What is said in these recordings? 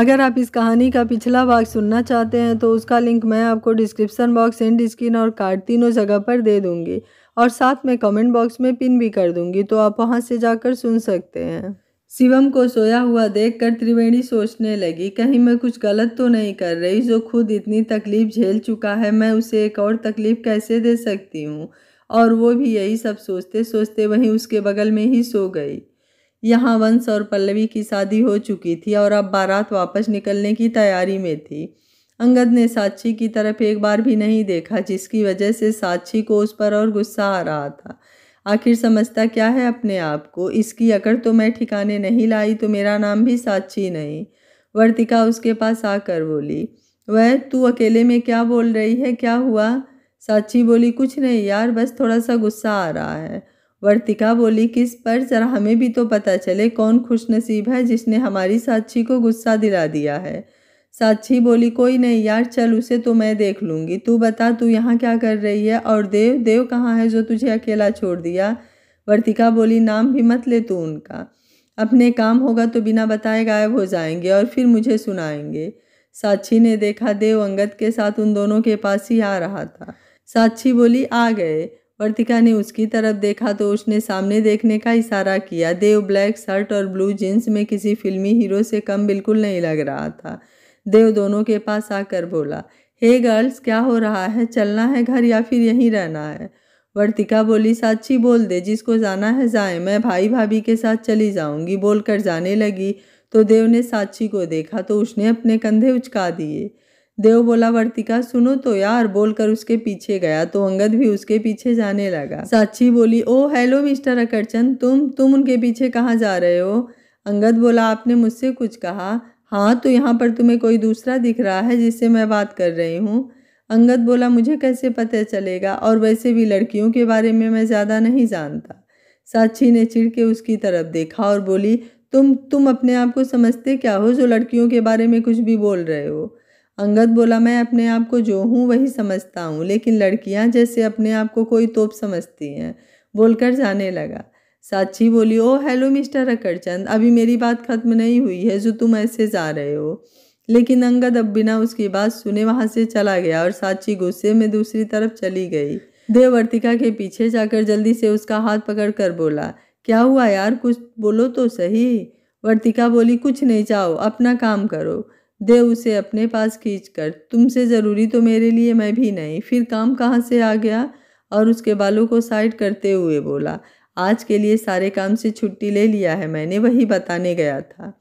अगर आप इस कहानी का पिछला भाग सुनना चाहते हैं तो उसका लिंक मैं आपको डिस्क्रिप्सन बॉक्स एंड स्क्रीन और कार्ड तीनों जगह पर दे दूँगी और साथ में कमेंट बॉक्स में पिन भी कर दूँगी तो आप वहाँ से जाकर सुन सकते हैं शिवम को सोया हुआ देखकर त्रिवेणी सोचने लगी कहीं मैं कुछ गलत तो नहीं कर रही जो खुद इतनी तकलीफ़ झेल चुका है मैं उसे एक और तकलीफ़ कैसे दे सकती हूँ और वो भी यही सब सोचते सोचते वहीं उसके बगल में ही सो गई यहाँ वंश और पल्लवी की शादी हो चुकी थी और अब बारात वापस निकलने की तैयारी में थी अंगद ने साक्षी की तरफ एक बार भी नहीं देखा जिसकी वजह से साक्षी को उस पर और गुस्सा आ रहा था आखिर समझता क्या है अपने आप को इसकी अगर तो मैं ठिकाने नहीं लाई तो मेरा नाम भी साक्षी नहीं वर्तिका उसके पास आकर बोली वह तू अकेले में क्या बोल रही है क्या हुआ साक्षी बोली कुछ नहीं यार बस थोड़ा सा गुस्सा आ रहा है वर्तिका बोली किस पर जरा हमें भी तो पता चले कौन खुश नसीब है जिसने हमारी साक्षी को गुस्सा दिला दिया है साक्षी बोली कोई नहीं यार चल उसे तो मैं देख लूँगी तू बता तू यहाँ क्या कर रही है और देव देव कहाँ है जो तुझे अकेला छोड़ दिया वर्तिका बोली नाम भी मत ले तू उनका अपने काम होगा तो बिना बताए गायब हो जाएंगे और फिर मुझे सुनाएंगे साक्षी ने देखा देव अंगद के साथ उन दोनों के पास ही आ रहा था साक्षी बोली आ गए वर्तिका ने उसकी तरफ देखा तो उसने सामने देखने का इशारा किया देव ब्लैक शर्ट और ब्लू जीन्स में किसी फिल्मी हीरो से कम बिल्कुल नहीं लग रहा था देव दोनों के पास आकर बोला हे hey गर्ल्स क्या हो रहा है चलना है घर या फिर यहीं रहना है वर्तिका बोली साक्षी बोल दे जिसको जाना है जाए मैं भाई भाभी के साथ चली जाऊंगी बोलकर जाने लगी तो देव ने साक्षी को देखा तो उसने अपने कंधे उचका दिए देव बोला वर्तिका सुनो तो यार बोलकर उसके पीछे गया तो अंगद भी उसके पीछे जाने लगा साक्षी बोली ओ हेलो मिस्टर अकरचंद तुम तुम उनके पीछे कहाँ जा रहे हो अंगद बोला आपने मुझसे कुछ कहा हाँ तो यहाँ पर तुम्हें कोई दूसरा दिख रहा है जिससे मैं बात कर रही हूँ अंगद बोला मुझे कैसे पता चलेगा और वैसे भी लड़कियों के बारे में मैं ज़्यादा नहीं जानता साक्षी ने चिड़ के उसकी तरफ देखा और बोली तुम तुम अपने आप को समझते क्या हो जो लड़कियों के बारे में कुछ भी बोल रहे हो अंगद बोला मैं अपने आप को जो हूँ वही समझता हूँ लेकिन लड़कियाँ जैसे अपने आप को कोई तोप समझती हैं बोलकर जाने लगा साक्षी बोली ओ हेलो मिस्टर अकरचंद अभी मेरी बात ख़त्म नहीं हुई है जो तुम ऐसे जा रहे हो लेकिन अंगद अब बिना उसकी बात सुने वहाँ से चला गया और साक्षी गुस्से में दूसरी तरफ चली गई देववर्तिका के पीछे जाकर जल्दी से उसका हाथ पकड़ कर बोला क्या हुआ यार कुछ बोलो तो सही वर्तिका बोली कुछ नहीं जाओ अपना काम करो दे उसे अपने पास खींच कर तुमसे ज़रूरी तो मेरे लिए मैं भी नहीं फिर काम कहाँ से आ गया और उसके बालों को साइड करते हुए बोला आज के लिए सारे काम से छुट्टी ले लिया है मैंने वही बताने गया था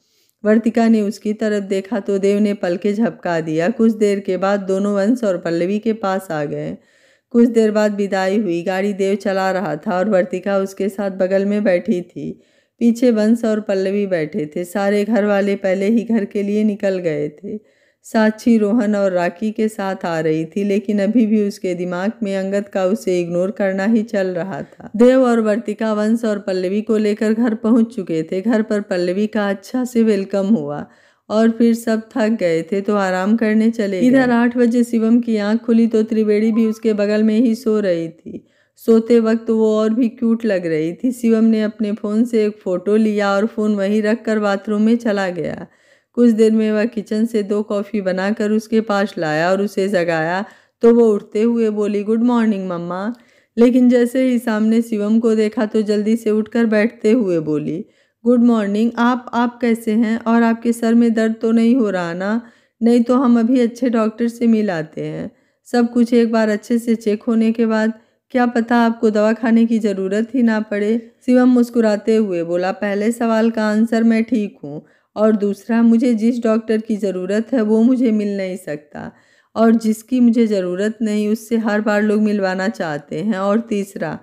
वर्तिका ने उसकी तरफ देखा तो देव ने पलके झपका दिया कुछ देर के बाद दोनों वंश और पल्लवी के पास आ गए कुछ देर बाद विदाई हुई गाड़ी देव चला रहा था और वर्तिका उसके साथ बगल में बैठी थी पीछे वंश और पल्लवी बैठे थे सारे घर वाले पहले ही घर के लिए निकल गए थे साक्षी रोहन और राखी के साथ आ रही थी लेकिन अभी भी उसके दिमाग में अंगद का उसे इग्नोर करना ही चल रहा था देव और वर्तिका वंश और पल्लवी को लेकर घर पहुंच चुके थे घर पर पल्लवी का अच्छा से वेलकम हुआ और फिर सब थक गए थे तो आराम करने चले इधर आठ बजे शिवम की आंख खुली तो त्रिवेणी भी उसके बगल में ही सो रही थी सोते वक्त वो और भी क्यूट लग रही थी शिवम ने अपने फ़ोन से एक फ़ोटो लिया और फ़ोन वहीं रख कर बाथरूम में चला गया कुछ देर में वह किचन से दो कॉफ़ी बनाकर उसके पास लाया और उसे जगाया तो वो उठते हुए बोली गुड मॉर्निंग मम्मा लेकिन जैसे ही सामने शिवम को देखा तो जल्दी से उठकर बैठते हुए बोली गुड मॉर्निंग आप आप कैसे हैं और आपके सर में दर्द तो नहीं हो रहा ना नहीं तो हम अभी अच्छे डॉक्टर से मिल आते हैं सब कुछ एक बार अच्छे से चेक होने के बाद क्या पता आपको दवा खाने की ज़रूरत ही ना पड़े शिवम मुस्कुराते हुए बोला पहले सवाल का आंसर मैं ठीक हूँ और दूसरा मुझे जिस डॉक्टर की ज़रूरत है वो मुझे मिल नहीं सकता और जिसकी मुझे ज़रूरत नहीं उससे हर बार लोग मिलवाना चाहते हैं और तीसरा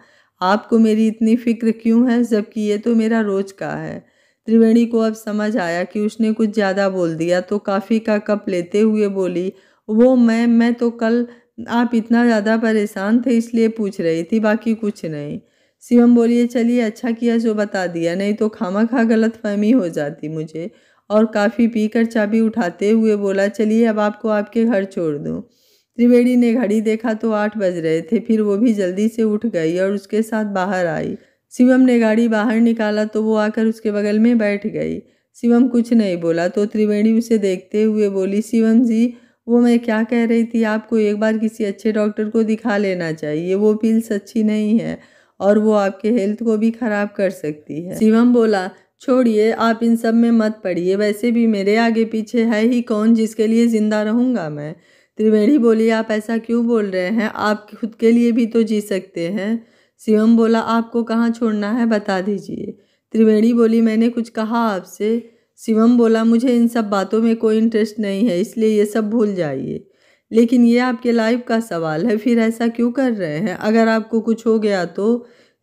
आपको मेरी इतनी फ़िक्र क्यों है जबकि ये तो मेरा रोज़ का है त्रिवेणी को अब समझ आया कि उसने कुछ ज़्यादा बोल दिया तो काफ़ी का कप लेते हुए बोली वो मैं मैं तो कल आप इतना ज़्यादा परेशान थे इसलिए पूछ रही थी बाकी कुछ नहीं शिवम बोलिए चलिए अच्छा किया जो बता दिया नहीं तो खामा खा गलत फहमी हो जाती मुझे और काफ़ी पीकर चाबी उठाते हुए बोला चलिए अब आपको आपके घर छोड़ दूँ त्रिवेणी ने घड़ी देखा तो आठ बज रहे थे फिर वो भी जल्दी से उठ गई और उसके साथ बाहर आई शिवम ने गाड़ी बाहर निकाला तो वो आकर उसके बगल में बैठ गई शिवम कुछ नहीं बोला तो त्रिवेणी उसे देखते हुए बोली शिवम जी वो मैं क्या कह रही थी आपको एक बार किसी अच्छे डॉक्टर को दिखा लेना चाहिए वो पिल्स अच्छी नहीं है और वो आपके हेल्थ को भी ख़राब कर सकती है शिवम बोला छोड़िए आप इन सब में मत पड़िए वैसे भी मेरे आगे पीछे है ही कौन जिसके लिए ज़िंदा रहूँगा मैं त्रिवेणी बोली आप ऐसा क्यों बोल रहे हैं आप खुद के लिए भी तो जी सकते हैं शिवम बोला आपको कहाँ छोड़ना है बता दीजिए त्रिवेणी बोली मैंने कुछ कहा आपसे शिवम बोला मुझे इन सब बातों में कोई इंटरेस्ट नहीं है इसलिए ये सब भूल जाइए लेकिन ये आपके लाइफ का सवाल है फिर ऐसा क्यों कर रहे हैं अगर आपको कुछ हो गया तो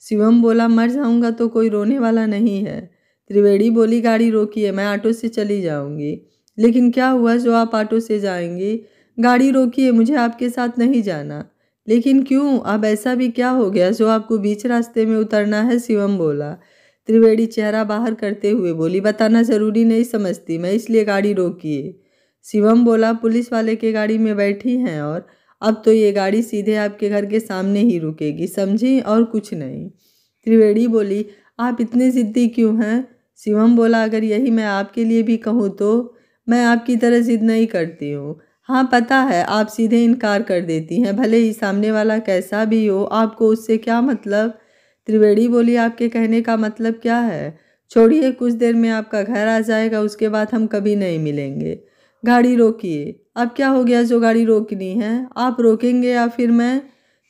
शिवम बोला मर जाऊंगा तो कोई रोने वाला नहीं है त्रिवेणी बोली गाड़ी रोकिए मैं ऑटो से चली जाऊंगी लेकिन क्या हुआ जो आप ऑटो से जाएंगी गाड़ी रोकिए मुझे आपके साथ नहीं जाना लेकिन क्यों अब ऐसा भी क्या हो गया जो आपको बीच रास्ते में उतरना है शिवम बोला त्रिवेणी चेहरा बाहर करते हुए बोली बताना ज़रूरी नहीं समझती मैं इसलिए गाड़ी रोकी है शिवम बोला पुलिस वाले के गाड़ी में बैठी हैं और अब तो ये गाड़ी सीधे आपके घर के सामने ही रुकेगी समझी और कुछ नहीं त्रिवेणी बोली आप इतने ज़िद्दी क्यों हैं शिवम बोला अगर यही मैं आपके लिए भी कहूँ तो मैं आपकी तरह ज़िद्द नहीं करती हूँ हाँ पता है आप सीधे इनकार कर देती हैं भले ही सामने वाला कैसा भी हो आपको उससे क्या मतलब त्रिवेणी बोली आपके कहने का मतलब क्या है छोड़िए कुछ देर में आपका घर आ जाएगा उसके बाद हम कभी नहीं मिलेंगे गाड़ी रोकिए अब क्या हो गया जो गाड़ी रोकनी है आप रोकेंगे या फिर मैं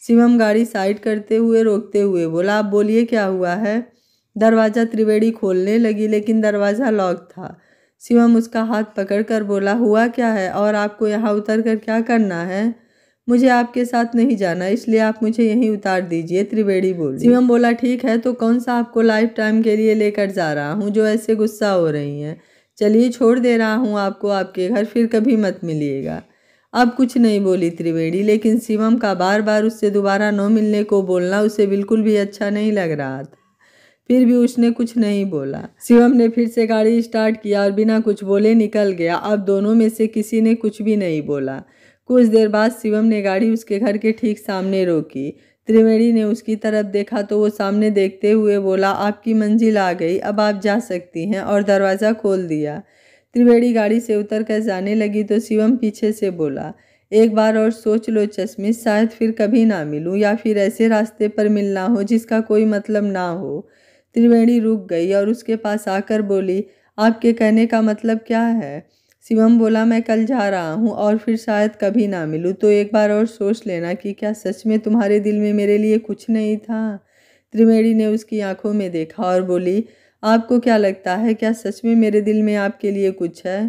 शिवम गाड़ी साइड करते हुए रोकते हुए बोला आप बोलिए क्या हुआ है दरवाज़ा त्रिवेणी खोलने लगी लेकिन दरवाज़ा लॉक था शिवम उसका हाथ पकड़ कर बोला हुआ क्या है और आपको यहाँ उतर कर क्या करना है मुझे आपके साथ नहीं जाना इसलिए आप मुझे यहीं उतार दीजिए त्रिवेणी बोली शिवम बोला ठीक है तो कौन सा आपको लाइफ टाइम के लिए लेकर जा रहा हूँ जो ऐसे गुस्सा हो रही हैं चलिए छोड़ दे रहा हूँ आपको आपके घर फिर कभी मत मिलिएगा अब कुछ नहीं बोली त्रिवेणी लेकिन शिवम का बार बार उससे दोबारा न मिलने को बोलना उसे बिल्कुल भी अच्छा नहीं लग रहा था फिर भी उसने कुछ नहीं बोला शिवम ने फिर से गाड़ी स्टार्ट किया और बिना कुछ बोले निकल गया अब दोनों में से किसी ने कुछ भी नहीं बोला कुछ देर बाद शिवम ने गाड़ी उसके घर के ठीक सामने रोकी त्रिवेणी ने उसकी तरफ देखा तो वो सामने देखते हुए बोला आपकी मंजिल आ गई अब आप जा सकती हैं और दरवाज़ा खोल दिया त्रिवेणी गाड़ी से उतर कर जाने लगी तो शिवम पीछे से बोला एक बार और सोच लो चश्मिश शायद फिर कभी ना मिलूं या फिर ऐसे रास्ते पर मिलना हो जिसका कोई मतलब ना हो त्रिवेणी रुक गई और उसके पास आकर बोली आपके कहने का मतलब क्या है शिवम बोला मैं कल जा रहा हूँ और फिर शायद कभी ना मिलूँ तो एक बार और सोच लेना कि क्या सच में तुम्हारे दिल में मेरे लिए कुछ नहीं था त्रिवेणी ने उसकी आंखों में देखा और बोली आपको क्या लगता है क्या सच में मेरे दिल में आपके लिए कुछ है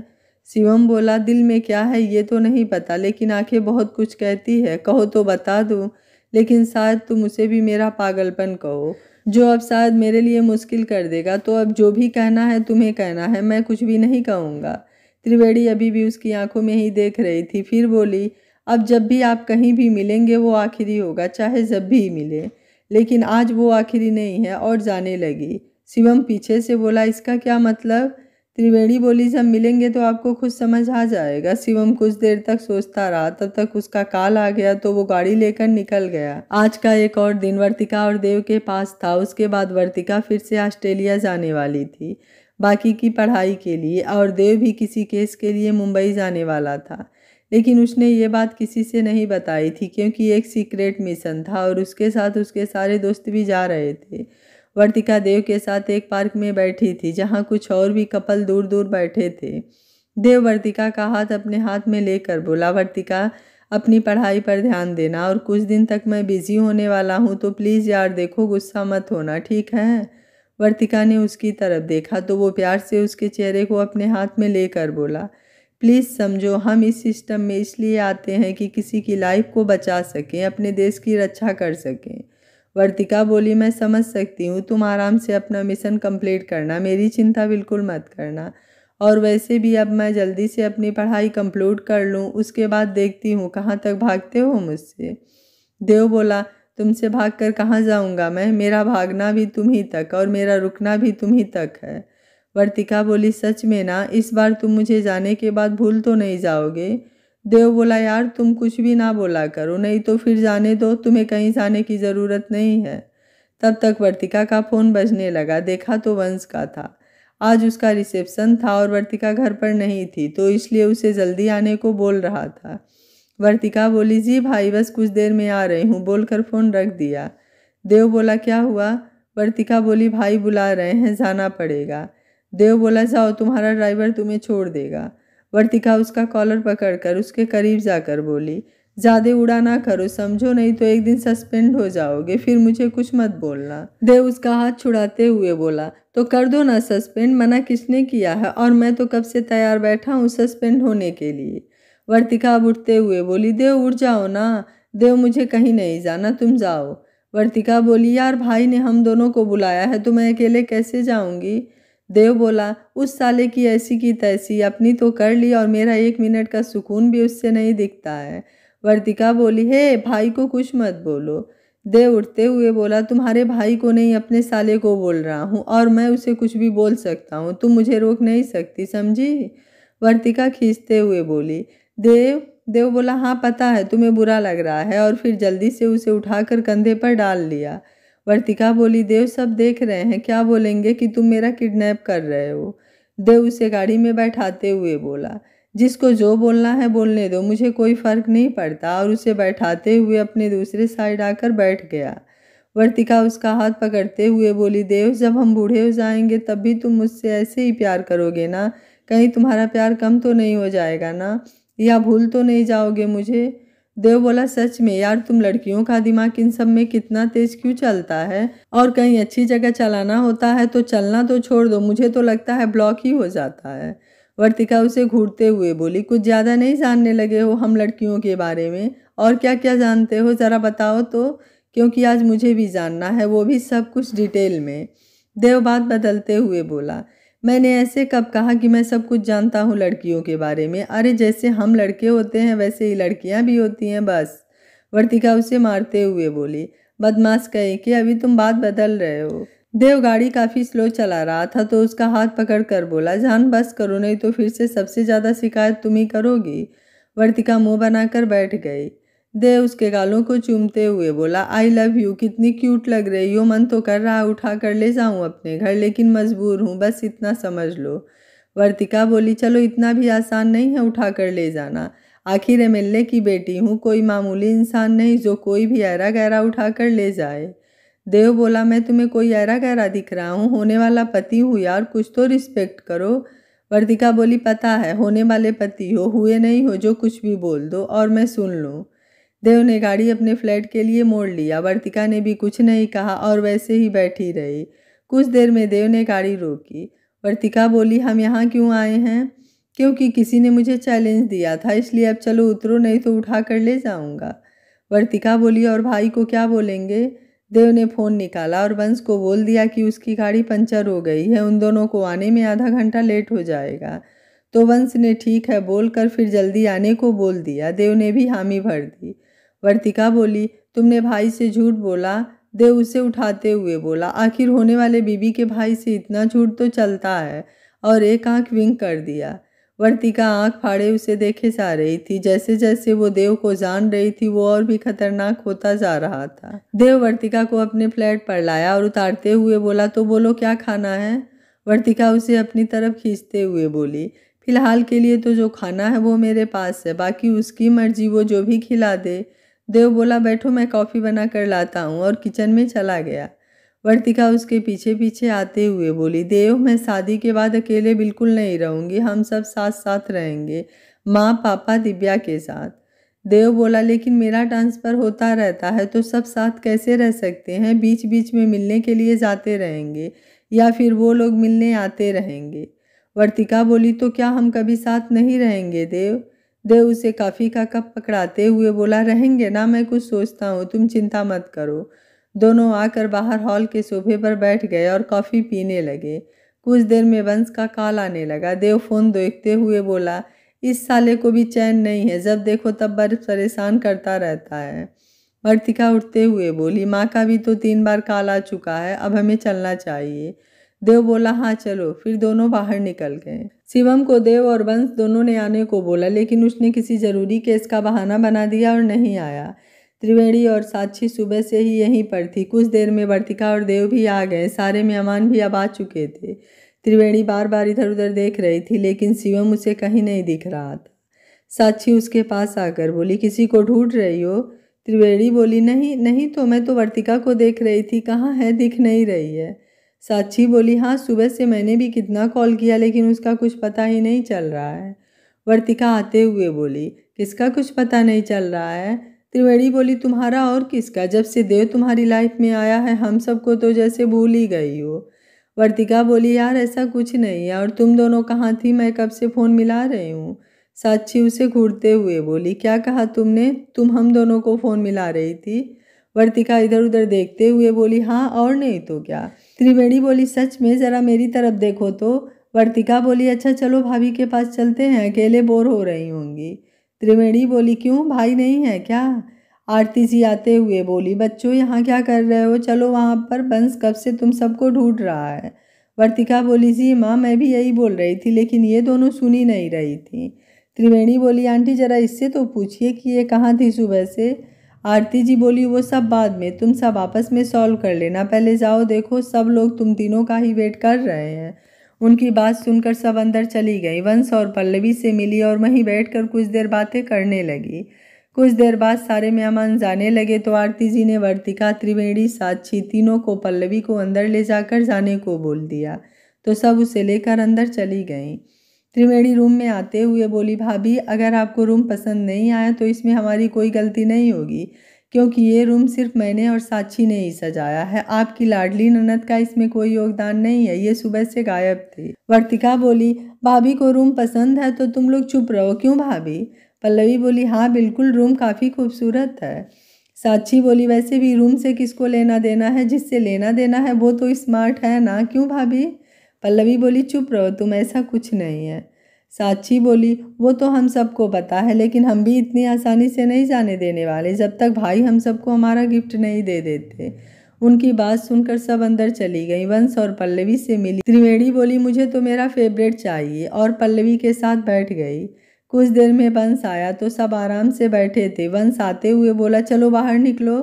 शिवम बोला दिल में क्या है ये तो नहीं पता लेकिन आंखें बहुत कुछ कहती है कहो तो बता दूँ लेकिन शायद तुम उसे भी मेरा पागलपन कहो जो अब शायद मेरे लिए मुश्किल कर देगा तो अब जो भी कहना है तुम्हें कहना है मैं कुछ भी नहीं कहूँगा त्रिवेणी अभी भी उसकी आंखों में ही देख रही थी फिर बोली अब जब भी आप कहीं भी मिलेंगे वो आखिरी होगा चाहे जब भी मिले लेकिन आज वो आखिरी नहीं है और जाने लगी शिवम पीछे से बोला इसका क्या मतलब त्रिवेणी बोली जब मिलेंगे तो आपको खुद समझ आ जाएगा शिवम कुछ देर तक सोचता रहा तब तक उसका काल आ गया तो वो गाड़ी लेकर निकल गया आज का एक और दिन वर्तिका और देव के पास था उसके बाद वर्तिका फिर से ऑस्ट्रेलिया जाने वाली थी बाकी की पढ़ाई के लिए और देव भी किसी केस के लिए मुंबई जाने वाला था लेकिन उसने ये बात किसी से नहीं बताई थी क्योंकि एक सीक्रेट मिशन था और उसके साथ उसके सारे दोस्त भी जा रहे थे वर्तिका देव के साथ एक पार्क में बैठी थी जहाँ कुछ और भी कपल दूर दूर बैठे थे देव वर्तिका का हाथ अपने हाथ में लेकर बोला वर्तिका अपनी पढ़ाई पर ध्यान देना और कुछ दिन तक मैं बिज़ी होने वाला हूँ तो प्लीज़ यार देखो गुस्सा मत होना ठीक है वर्तिका ने उसकी तरफ देखा तो वो प्यार से उसके चेहरे को अपने हाथ में लेकर बोला प्लीज़ समझो हम इस सिस्टम में इसलिए आते हैं कि किसी की लाइफ को बचा सकें अपने देश की रक्षा कर सकें वर्तिका बोली मैं समझ सकती हूँ तुम आराम से अपना मिशन कंप्लीट करना मेरी चिंता बिल्कुल मत करना और वैसे भी अब मैं जल्दी से अपनी पढ़ाई कंप्लीट कर लूँ उसके बाद देखती हूँ कहाँ तक भागते हो मुझसे देव बोला तुमसे भाग कर कहाँ जाऊँगा मैं मेरा भागना भी तुम्ही तक और मेरा रुकना भी तुम्ही तक है वर्तिका बोली सच में ना इस बार तुम मुझे जाने के बाद भूल तो नहीं जाओगे देव बोला यार तुम कुछ भी ना बोला करो नहीं तो फिर जाने दो तुम्हें कहीं जाने की ज़रूरत नहीं है तब तक वर्तिका का फ़ोन बजने लगा देखा तो वंश का था आज उसका रिसेप्शन था और वर्तिका घर पर नहीं थी तो इसलिए उसे जल्दी आने को बोल रहा था वर्तिका बोली जी भाई बस कुछ देर में आ रही हूँ बोलकर फ़ोन रख दिया देव बोला क्या हुआ वर्तिका बोली भाई बुला रहे हैं जाना पड़ेगा देव बोला जाओ तुम्हारा ड्राइवर तुम्हें छोड़ देगा वर्तिका उसका कॉलर पकड़कर उसके करीब जाकर बोली ज़्यादा उड़ा ना करो समझो नहीं तो एक दिन सस्पेंड हो जाओगे फिर मुझे कुछ मत बोलना देव उसका हाथ छुड़ाते हुए बोला तो कर दो ना सस्पेंड मना किसने किया है और मैं तो कब से तैयार बैठा हूँ सस्पेंड होने के लिए वर्तिका अब उठते हुए बोली देव उठ जाओ ना देव मुझे कहीं नहीं जाना तुम जाओ वर्तिका बोली यार भाई ने हम दोनों को बुलाया है तो मैं अकेले कैसे जाऊंगी देव बोला उस साले की ऐसी की तैसी अपनी तो कर ली और मेरा एक मिनट का सुकून भी उससे नहीं दिखता है वर्तिका बोली हे भाई को कुछ मत बोलो देव उठते हुए बोला तुम्हारे भाई को नहीं अपने साले को बोल रहा हूँ और मैं उसे कुछ भी बोल सकता हूँ तुम मुझे रोक नहीं सकती समझी वर्तिका खींचते हुए बोली देव देव बोला हाँ पता है तुम्हें बुरा लग रहा है और फिर जल्दी से उसे उठाकर कंधे पर डाल लिया वर्तिका बोली देव सब देख रहे हैं क्या बोलेंगे कि तुम मेरा किडनैप कर रहे हो देव उसे गाड़ी में बैठाते हुए बोला जिसको जो बोलना है बोलने दो मुझे कोई फ़र्क नहीं पड़ता और उसे बैठाते हुए अपने दूसरे साइड आकर बैठ गया वर्तिका उसका हाथ पकड़ते हुए बोली देव जब हम बूढ़े हो जाएंगे तब भी तुम मुझसे ऐसे ही प्यार करोगे ना कहीं तुम्हारा प्यार कम तो नहीं हो जाएगा ना या भूल तो नहीं जाओगे मुझे देव बोला सच में यार तुम लड़कियों का दिमाग इन सब में कितना तेज क्यों चलता है और कहीं अच्छी जगह चलाना होता है तो चलना तो छोड़ दो मुझे तो लगता है ब्लॉक ही हो जाता है वर्तिका उसे घूरते हुए बोली कुछ ज़्यादा नहीं जानने लगे हो हम लड़कियों के बारे में और क्या क्या जानते हो ज़रा बताओ तो क्योंकि आज मुझे भी जानना है वो भी सब कुछ डिटेल में देव बात बदलते हुए बोला मैंने ऐसे कब कहा कि मैं सब कुछ जानता हूँ लड़कियों के बारे में अरे जैसे हम लड़के होते हैं वैसे ही लड़कियाँ भी होती हैं बस वर्तिका उसे मारते हुए बोली बदमाश कहे कि अभी तुम बात बदल रहे हो देव गाड़ी काफ़ी स्लो चला रहा था तो उसका हाथ पकड़ कर बोला जान बस करो नहीं तो फिर से सबसे ज़्यादा शिकायत तुम ही करोगी वर्तिका मुंह बनाकर बैठ गई देव उसके गालों को चूमते हुए बोला आई लव यू कितनी क्यूट लग रही हो मन तो कर रहा है उठा कर ले जाऊँ अपने घर लेकिन मजबूर हूँ बस इतना समझ लो वर्तिका बोली चलो इतना भी आसान नहीं है उठा कर ले जाना आखिर एमएलए की बेटी हूँ कोई मामूली इंसान नहीं जो कोई भी ऐरा गहरा उठा कर ले जाए देव बोला मैं तुम्हें कोई ऐरा गहरा दिख रहा हूँ होने वाला पति हूँ यार कुछ तो रिस्पेक्ट करो वर्तिका बोली पता है होने वाले पति हो हुए नहीं हो जो कुछ भी बोल दो और मैं सुन लूँ देव ने गाड़ी अपने फ्लैट के लिए मोड़ लिया वर्तिका ने भी कुछ नहीं कहा और वैसे ही बैठी रही कुछ देर में देव ने गाड़ी रोकी वर्तिका बोली हम यहाँ क्यों आए हैं क्योंकि किसी ने मुझे चैलेंज दिया था इसलिए अब चलो उतरो नहीं तो उठा कर ले जाऊँगा वर्तिका बोली और भाई को क्या बोलेंगे देव ने फ़ोन निकाला और वंश को बोल दिया कि उसकी गाड़ी पंचर हो गई है उन दोनों को आने में आधा घंटा लेट हो जाएगा तो वंश ने ठीक है बोलकर फिर जल्दी आने को बोल दिया देव ने भी हामी भर दी वर्तिका बोली तुमने भाई से झूठ बोला देव उसे उठाते हुए बोला आखिर होने वाले बीबी के भाई से इतना झूठ तो चलता है और एक आंख विंग कर दिया वर्तिका आंख फाड़े उसे देखे जा रही थी जैसे जैसे वो देव को जान रही थी वो और भी खतरनाक होता जा रहा था देव वर्तिका को अपने फ्लैट पर लाया और उतारते हुए बोला तो बोलो क्या खाना है वर्तिका उसे अपनी तरफ खींचते हुए बोली फिलहाल के लिए तो जो खाना है वो मेरे पास है बाकी उसकी मर्जी वो जो भी खिला दे देव बोला बैठो मैं कॉफ़ी बना कर लाता हूँ और किचन में चला गया वर्तिका उसके पीछे पीछे आते हुए बोली देव मैं शादी के बाद अकेले बिल्कुल नहीं रहूँगी हम सब साथ साथ रहेंगे माँ पापा दिव्या के साथ देव बोला लेकिन मेरा ट्रांसफ़र होता रहता है तो सब साथ कैसे रह सकते हैं बीच बीच में मिलने के लिए जाते रहेंगे या फिर वो लोग मिलने आते रहेंगे वर्तिका बोली तो क्या हम कभी साथ नहीं रहेंगे देव देव उसे कॉफ़ी का कप पकड़ाते हुए बोला रहेंगे ना मैं कुछ सोचता हूँ तुम चिंता मत करो दोनों आकर बाहर हॉल के सोफे पर बैठ गए और कॉफ़ी पीने लगे कुछ देर में वंश का कॉल आने लगा देव फ़ोन देखते हुए बोला इस साले को भी चैन नहीं है जब देखो तब बर्फ परेशान करता रहता है वर्तिका उठते हुए बोली माँ का भी तो तीन बार काल आ चुका है अब हमें चलना चाहिए देव बोला हाँ चलो फिर दोनों बाहर निकल गए शिवम को देव और वंश दोनों ने आने को बोला लेकिन उसने किसी ज़रूरी केस का बहाना बना दिया और नहीं आया त्रिवेणी और साक्षी सुबह से ही यहीं पर थी कुछ देर में वर्तिका और देव भी आ गए सारे मेहमान भी अब आ चुके थे त्रिवेणी बार बार इधर उधर देख रही थी लेकिन शिवम उसे कहीं नहीं दिख रहा था साक्षी उसके पास आकर बोली किसी को ढूंढ रही हो त्रिवेणी बोली नहीं नहीं तो मैं तो वर्तिका को देख रही थी कहाँ है दिख नहीं रही है साक्षी बोली हाँ सुबह से मैंने भी कितना कॉल किया लेकिन उसका कुछ पता ही नहीं चल रहा है वर्तिका आते हुए बोली किसका कुछ पता नहीं चल रहा है त्रिवेणी बोली तुम्हारा और किसका जब से देव तुम्हारी लाइफ में आया है हम सबको तो जैसे भूल ही गई हो वर्तिका बोली यार ऐसा कुछ नहीं है और तुम दोनों कहाँ थी मैं कब से फ़ोन मिला रही हूँ साक्षी उसे घूरते हुए बोली क्या कहा तुमने तुम हम दोनों को फ़ोन मिला रही थी वर्तिका इधर उधर देखते हुए बोली हाँ और नहीं तो क्या त्रिवेणी बोली सच में ज़रा मेरी तरफ देखो तो वर्तिका बोली अच्छा चलो भाभी के पास चलते हैं अकेले बोर हो रही होंगी त्रिवेणी बोली क्यों भाई नहीं है क्या आरती जी आते हुए बोली बच्चों यहाँ क्या कर रहे हो चलो वहाँ पर बंस कब से तुम सबको ढूंढ रहा है वर्तिका बोली जी माँ मैं भी यही बोल रही थी लेकिन ये दोनों सुनी नहीं रही थी त्रिवेणी बोली आंटी जरा इससे तो पूछिए कि ये कहाँ थी सुबह से आरती जी बोली वो सब बाद में तुम सब आपस में सॉल्व कर लेना पहले जाओ देखो सब लोग तुम तीनों का ही वेट कर रहे हैं उनकी बात सुनकर सब अंदर चली गई वंश और पल्लवी से मिली और वहीं बैठकर कुछ देर बातें करने लगी कुछ देर बाद सारे मेहमान जाने लगे तो आरती जी ने वर्तिका त्रिवेणी साक्षी तीनों को पल्लवी को अंदर ले जाकर जाने को बोल दिया तो सब उसे लेकर अंदर चली गईं त्रिवेणी रूम में आते हुए बोली भाभी अगर आपको रूम पसंद नहीं आया तो इसमें हमारी कोई गलती नहीं होगी क्योंकि ये रूम सिर्फ मैंने और साक्षी ने ही सजाया है आपकी लाडली ननद का इसमें कोई योगदान नहीं है ये सुबह से गायब थी वर्तिका बोली भाभी को रूम पसंद है तो तुम लोग चुप रहो क्यों भाभी पल्लवी बोली हाँ बिल्कुल रूम काफ़ी खूबसूरत है साक्षी बोली वैसे भी रूम से किसको लेना देना है जिससे लेना देना है वो तो स्मार्ट है ना क्यों भाभी पल्लवी बोली चुप रहो तुम ऐसा कुछ नहीं है साक्षी बोली वो तो हम सबको पता है लेकिन हम भी इतनी आसानी से नहीं जाने देने वाले जब तक भाई हम सबको हमारा गिफ्ट नहीं दे देते उनकी बात सुनकर सब अंदर चली गई वंश और पल्लवी से मिली त्रिवेणी बोली मुझे तो मेरा फेवरेट चाहिए और पल्लवी के साथ बैठ गई कुछ देर में वंश आया तो सब आराम से बैठे थे वंश आते हुए बोला चलो बाहर निकलो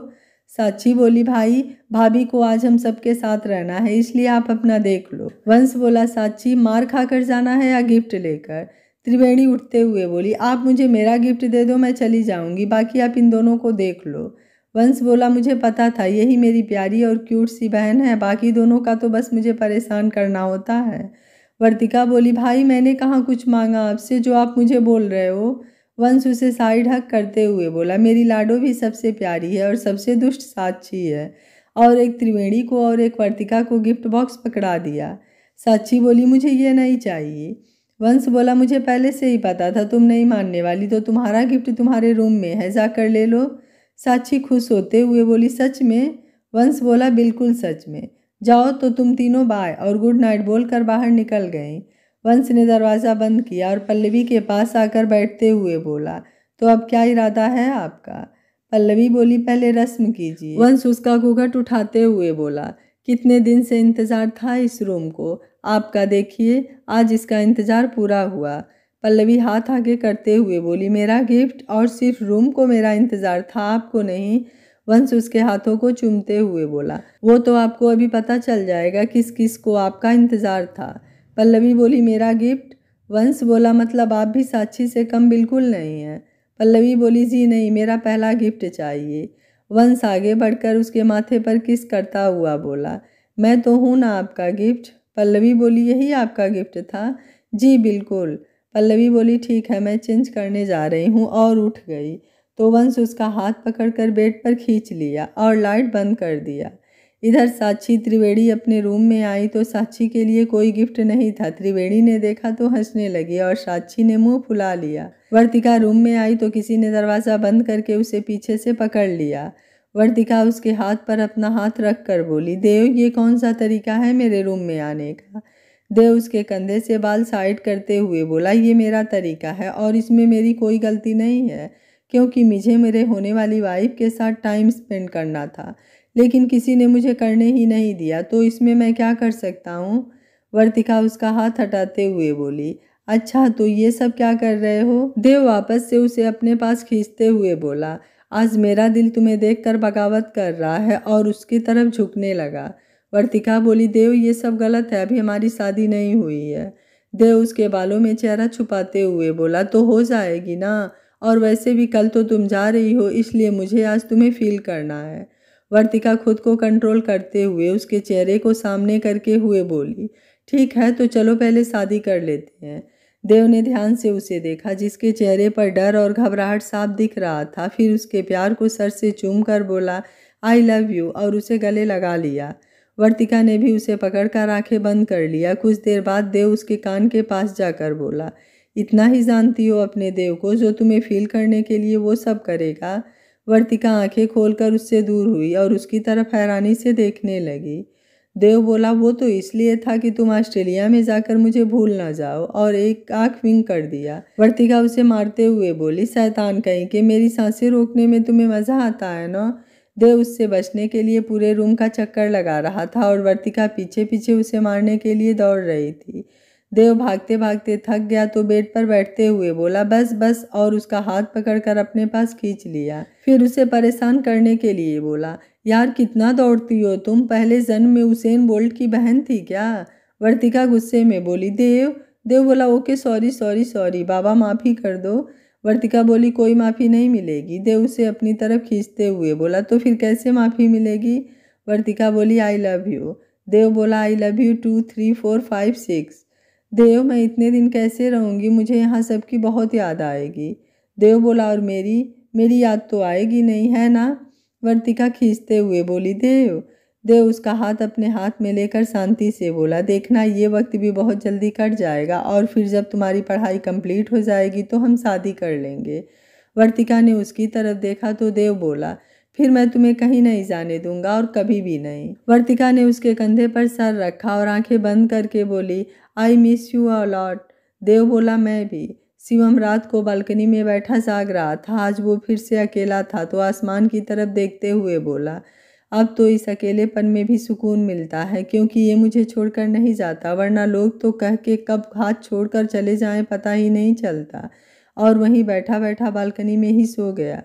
साक्षी बोली भाई भाभी को आज हम सबके साथ रहना है इसलिए आप अपना देख लो वंश बोला साक्षी मार खा कर जाना है या गिफ्ट लेकर त्रिवेणी उठते हुए बोली आप मुझे मेरा गिफ्ट दे दो मैं चली जाऊंगी बाकी आप इन दोनों को देख लो वंश बोला मुझे पता था यही मेरी प्यारी और क्यूट सी बहन है बाकी दोनों का तो बस मुझे परेशान करना होता है वर्तिका बोली भाई मैंने कहाँ कुछ मांगा आपसे जो आप मुझे बोल रहे हो वंश उसे साइड हक करते हुए बोला मेरी लाडो भी सबसे प्यारी है और सबसे दुष्ट साक्षी है और एक त्रिवेणी को और एक वर्तिका को गिफ्ट बॉक्स पकड़ा दिया साक्षी बोली मुझे ये नहीं चाहिए वंश बोला मुझे पहले से ही पता था तुम नहीं मानने वाली तो तुम्हारा गिफ्ट तुम्हारे रूम में है जाकर ले लो साक्षी खुश होते हुए बोली सच में वंश बोला बिल्कुल सच में जाओ तो तुम तीनों बाय और गुड नाइट बोलकर बाहर निकल गए वंश ने दरवाज़ा बंद किया और पल्लवी के पास आकर बैठते हुए बोला तो अब क्या इरादा है आपका पल्लवी बोली पहले रस्म कीजिए वंश उसका घूघट उठाते हुए बोला कितने दिन से इंतज़ार था इस रूम को आपका देखिए आज इसका इंतज़ार पूरा हुआ पल्लवी हाथ आगे करते हुए बोली मेरा गिफ्ट और सिर्फ रूम को मेरा इंतज़ार था आपको नहीं वंश उसके हाथों को चूमते हुए बोला वो तो आपको अभी पता चल जाएगा किस किस को आपका इंतज़ार था पल्लवी बोली मेरा गिफ्ट वंश बोला मतलब आप भी साक्षी से कम बिल्कुल नहीं हैं पल्लवी बोली जी नहीं मेरा पहला गिफ्ट चाहिए वंश आगे बढ़कर उसके माथे पर किस करता हुआ बोला मैं तो हूँ ना आपका गिफ्ट पल्लवी बोली यही आपका गिफ्ट था जी बिल्कुल पल्लवी बोली ठीक है मैं चेंज करने जा रही हूँ और उठ गई तो वंश उसका हाथ पकड़कर बेड पर खींच लिया और लाइट बंद कर दिया इधर साक्षी त्रिवेणी अपने रूम में आई तो साक्षी के लिए कोई गिफ्ट नहीं था त्रिवेणी ने देखा तो हंसने लगी और साक्षी ने मुंह फुला लिया वर्तिका रूम में आई तो किसी ने दरवाज़ा बंद करके उसे पीछे से पकड़ लिया वर्तिका उसके हाथ पर अपना हाथ रख कर बोली देव ये कौन सा तरीका है मेरे रूम में आने का देव उसके कंधे से बाल साइड करते हुए बोला ये मेरा तरीका है और इसमें मेरी कोई गलती नहीं है क्योंकि मुझे मेरे होने वाली वाइफ के साथ टाइम स्पेंड करना था लेकिन किसी ने मुझे करने ही नहीं दिया तो इसमें मैं क्या कर सकता हूँ वर्तिका उसका हाथ हटाते हुए बोली अच्छा तो ये सब क्या कर रहे हो देव वापस से उसे अपने पास खींचते हुए बोला आज मेरा दिल तुम्हें देखकर बगावत कर रहा है और उसकी तरफ झुकने लगा वर्तिका बोली देव ये सब गलत है अभी हमारी शादी नहीं हुई है देव उसके बालों में चेहरा छुपाते हुए बोला तो हो जाएगी ना और वैसे भी कल तो तुम जा रही हो इसलिए मुझे आज तुम्हें फील करना है वर्तिका खुद को कंट्रोल करते हुए उसके चेहरे को सामने करके हुए बोली ठीक है तो चलो पहले शादी कर लेते हैं देव ने ध्यान से उसे देखा जिसके चेहरे पर डर और घबराहट साफ दिख रहा था फिर उसके प्यार को सर से चूम कर बोला आई लव यू और उसे गले लगा लिया वर्तिका ने भी उसे पकड़ कर आँखें बंद कर लिया कुछ देर बाद देव उसके कान के पास जाकर बोला इतना ही जानती हो अपने देव को जो तुम्हें फील करने के लिए वो सब करेगा वर्तिका आंखें खोलकर उससे दूर हुई और उसकी तरफ हैरानी से देखने लगी देव बोला वो तो इसलिए था कि तुम ऑस्ट्रेलिया में जाकर मुझे भूल ना जाओ और एक आँख विंग कर दिया वर्तिका उसे मारते हुए बोली शैतान कहीं कि मेरी सांसें रोकने में तुम्हें मज़ा आता है ना देव उससे बचने के लिए पूरे रूम का चक्कर लगा रहा था और वर्तिका पीछे पीछे उसे मारने के लिए दौड़ रही थी देव भागते भागते थक गया तो बेड पर बैठते हुए बोला बस बस और उसका हाथ पकड़कर अपने पास खींच लिया फिर उसे परेशान करने के लिए बोला यार कितना दौड़ती हो तुम पहले जन्म में उसेन बोल्ट की बहन थी क्या वर्तिका गुस्से में बोली देव देव बोला ओके सॉरी सॉरी सॉरी बाबा माफ़ी कर दो वर्तिका बोली कोई माफ़ी नहीं मिलेगी देव उसे अपनी तरफ खींचते हुए बोला तो फिर कैसे माफ़ी मिलेगी वर्तिका बोली आई लव यू देव बोला I love you two three four five six Dev मैं इतने दिन कैसे रहूँगी मुझे यहाँ सबकी बहुत याद आएगी देव बोला और मेरी मेरी याद तो आएगी नहीं है ना वर्तिका खींचते हुए बोली देव देव उसका हाथ अपने हाथ में लेकर शांति से बोला देखना ये वक्त भी बहुत जल्दी कट जाएगा और फिर जब तुम्हारी पढ़ाई कंप्लीट हो जाएगी तो हम शादी कर लेंगे वर्तिका ने उसकी तरफ देखा तो देव बोला फिर मैं तुम्हें कहीं नहीं जाने दूंगा और कभी भी नहीं वर्तिका ने उसके कंधे पर सर रखा और आंखें बंद करके बोली I miss you a lot Dev बोला मैं भी शिवम रात को बालकनी में बैठा जाग रहा था आज वो फिर से अकेला था तो आसमान की तरफ देखते हुए बोला अब तो इस अकेलेपन में भी सुकून मिलता है क्योंकि ये मुझे छोड़कर नहीं जाता वरना लोग तो कह के कब हाथ छोड़कर चले जाएं पता ही नहीं चलता और वहीं बैठा बैठा बालकनी में ही सो गया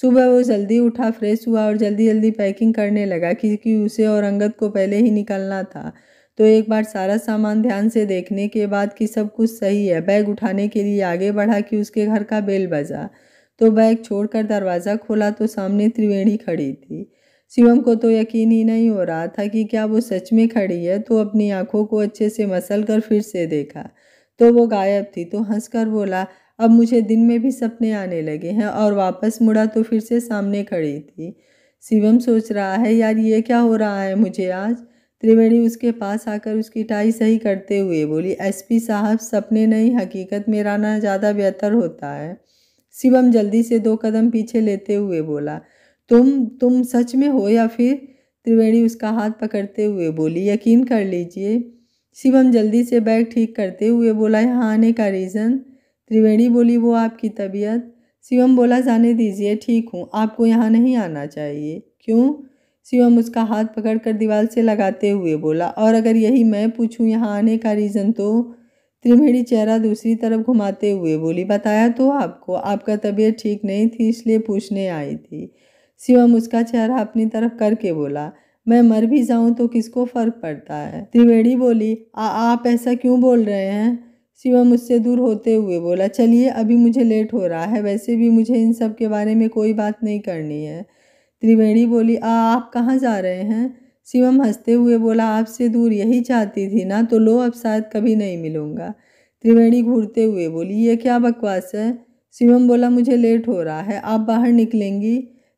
सुबह वो जल्दी उठा फ्रेश हुआ और जल्दी जल्दी पैकिंग करने लगा क्योंकि उसे और अंगद को पहले ही निकलना था तो एक बार सारा सामान ध्यान से देखने के बाद कि सब कुछ सही है बैग उठाने के लिए आगे बढ़ा कि उसके घर का बेल बजा तो बैग छोड़कर दरवाज़ा खोला तो सामने त्रिवेणी खड़ी थी शिवम को तो यकीन ही नहीं हो रहा था कि क्या वो सच में खड़ी है तो अपनी आंखों को अच्छे से मसल कर फिर से देखा तो वो गायब थी तो हंसकर बोला अब मुझे दिन में भी सपने आने लगे हैं और वापस मुड़ा तो फिर से सामने खड़ी थी शिवम सोच रहा है यार ये क्या हो रहा है मुझे आज त्रिवेणी उसके पास आकर उसकी टाई सही करते हुए बोली एसपी साहब सपने नहीं हकीकत में रहना ज़्यादा बेहतर होता है शिवम जल्दी से दो कदम पीछे लेते हुए बोला तुम तुम सच में हो या फिर त्रिवेणी उसका हाथ पकड़ते हुए बोली यकीन कर लीजिए शिवम जल्दी से बैग ठीक करते हुए बोला यहाँ आने का रीज़न त्रिवेणी बोली वो आपकी तबीयत शिवम बोला जाने दीजिए ठीक हूँ आपको यहाँ नहीं आना चाहिए क्यों शिवम उसका हाथ पकड़कर दीवार से लगाते हुए बोला और अगर यही मैं पूछूं यहाँ आने का रीज़न तो त्रिमेड़ी चेहरा दूसरी तरफ घुमाते हुए बोली बताया तो आपको आपका तबीयत ठीक नहीं थी इसलिए पूछने आई थी शिवम उसका चेहरा अपनी तरफ करके बोला मैं मर भी जाऊँ तो किसको फ़र्क पड़ता है त्रिवेणी बोली आ, आप ऐसा क्यों बोल रहे हैं शिवम मुझसे दूर होते हुए बोला चलिए अभी मुझे लेट हो रहा है वैसे भी मुझे इन सब के बारे में कोई बात नहीं करनी है त्रिवेणी बोली आ आप कहाँ जा रहे हैं शिवम हंसते हुए बोला आपसे दूर यही चाहती थी ना तो लो अब शायद कभी नहीं मिलूँगा त्रिवेणी घूरते हुए बोली ये क्या बकवास है शिवम बोला मुझे लेट हो रहा है आप बाहर निकलेंगी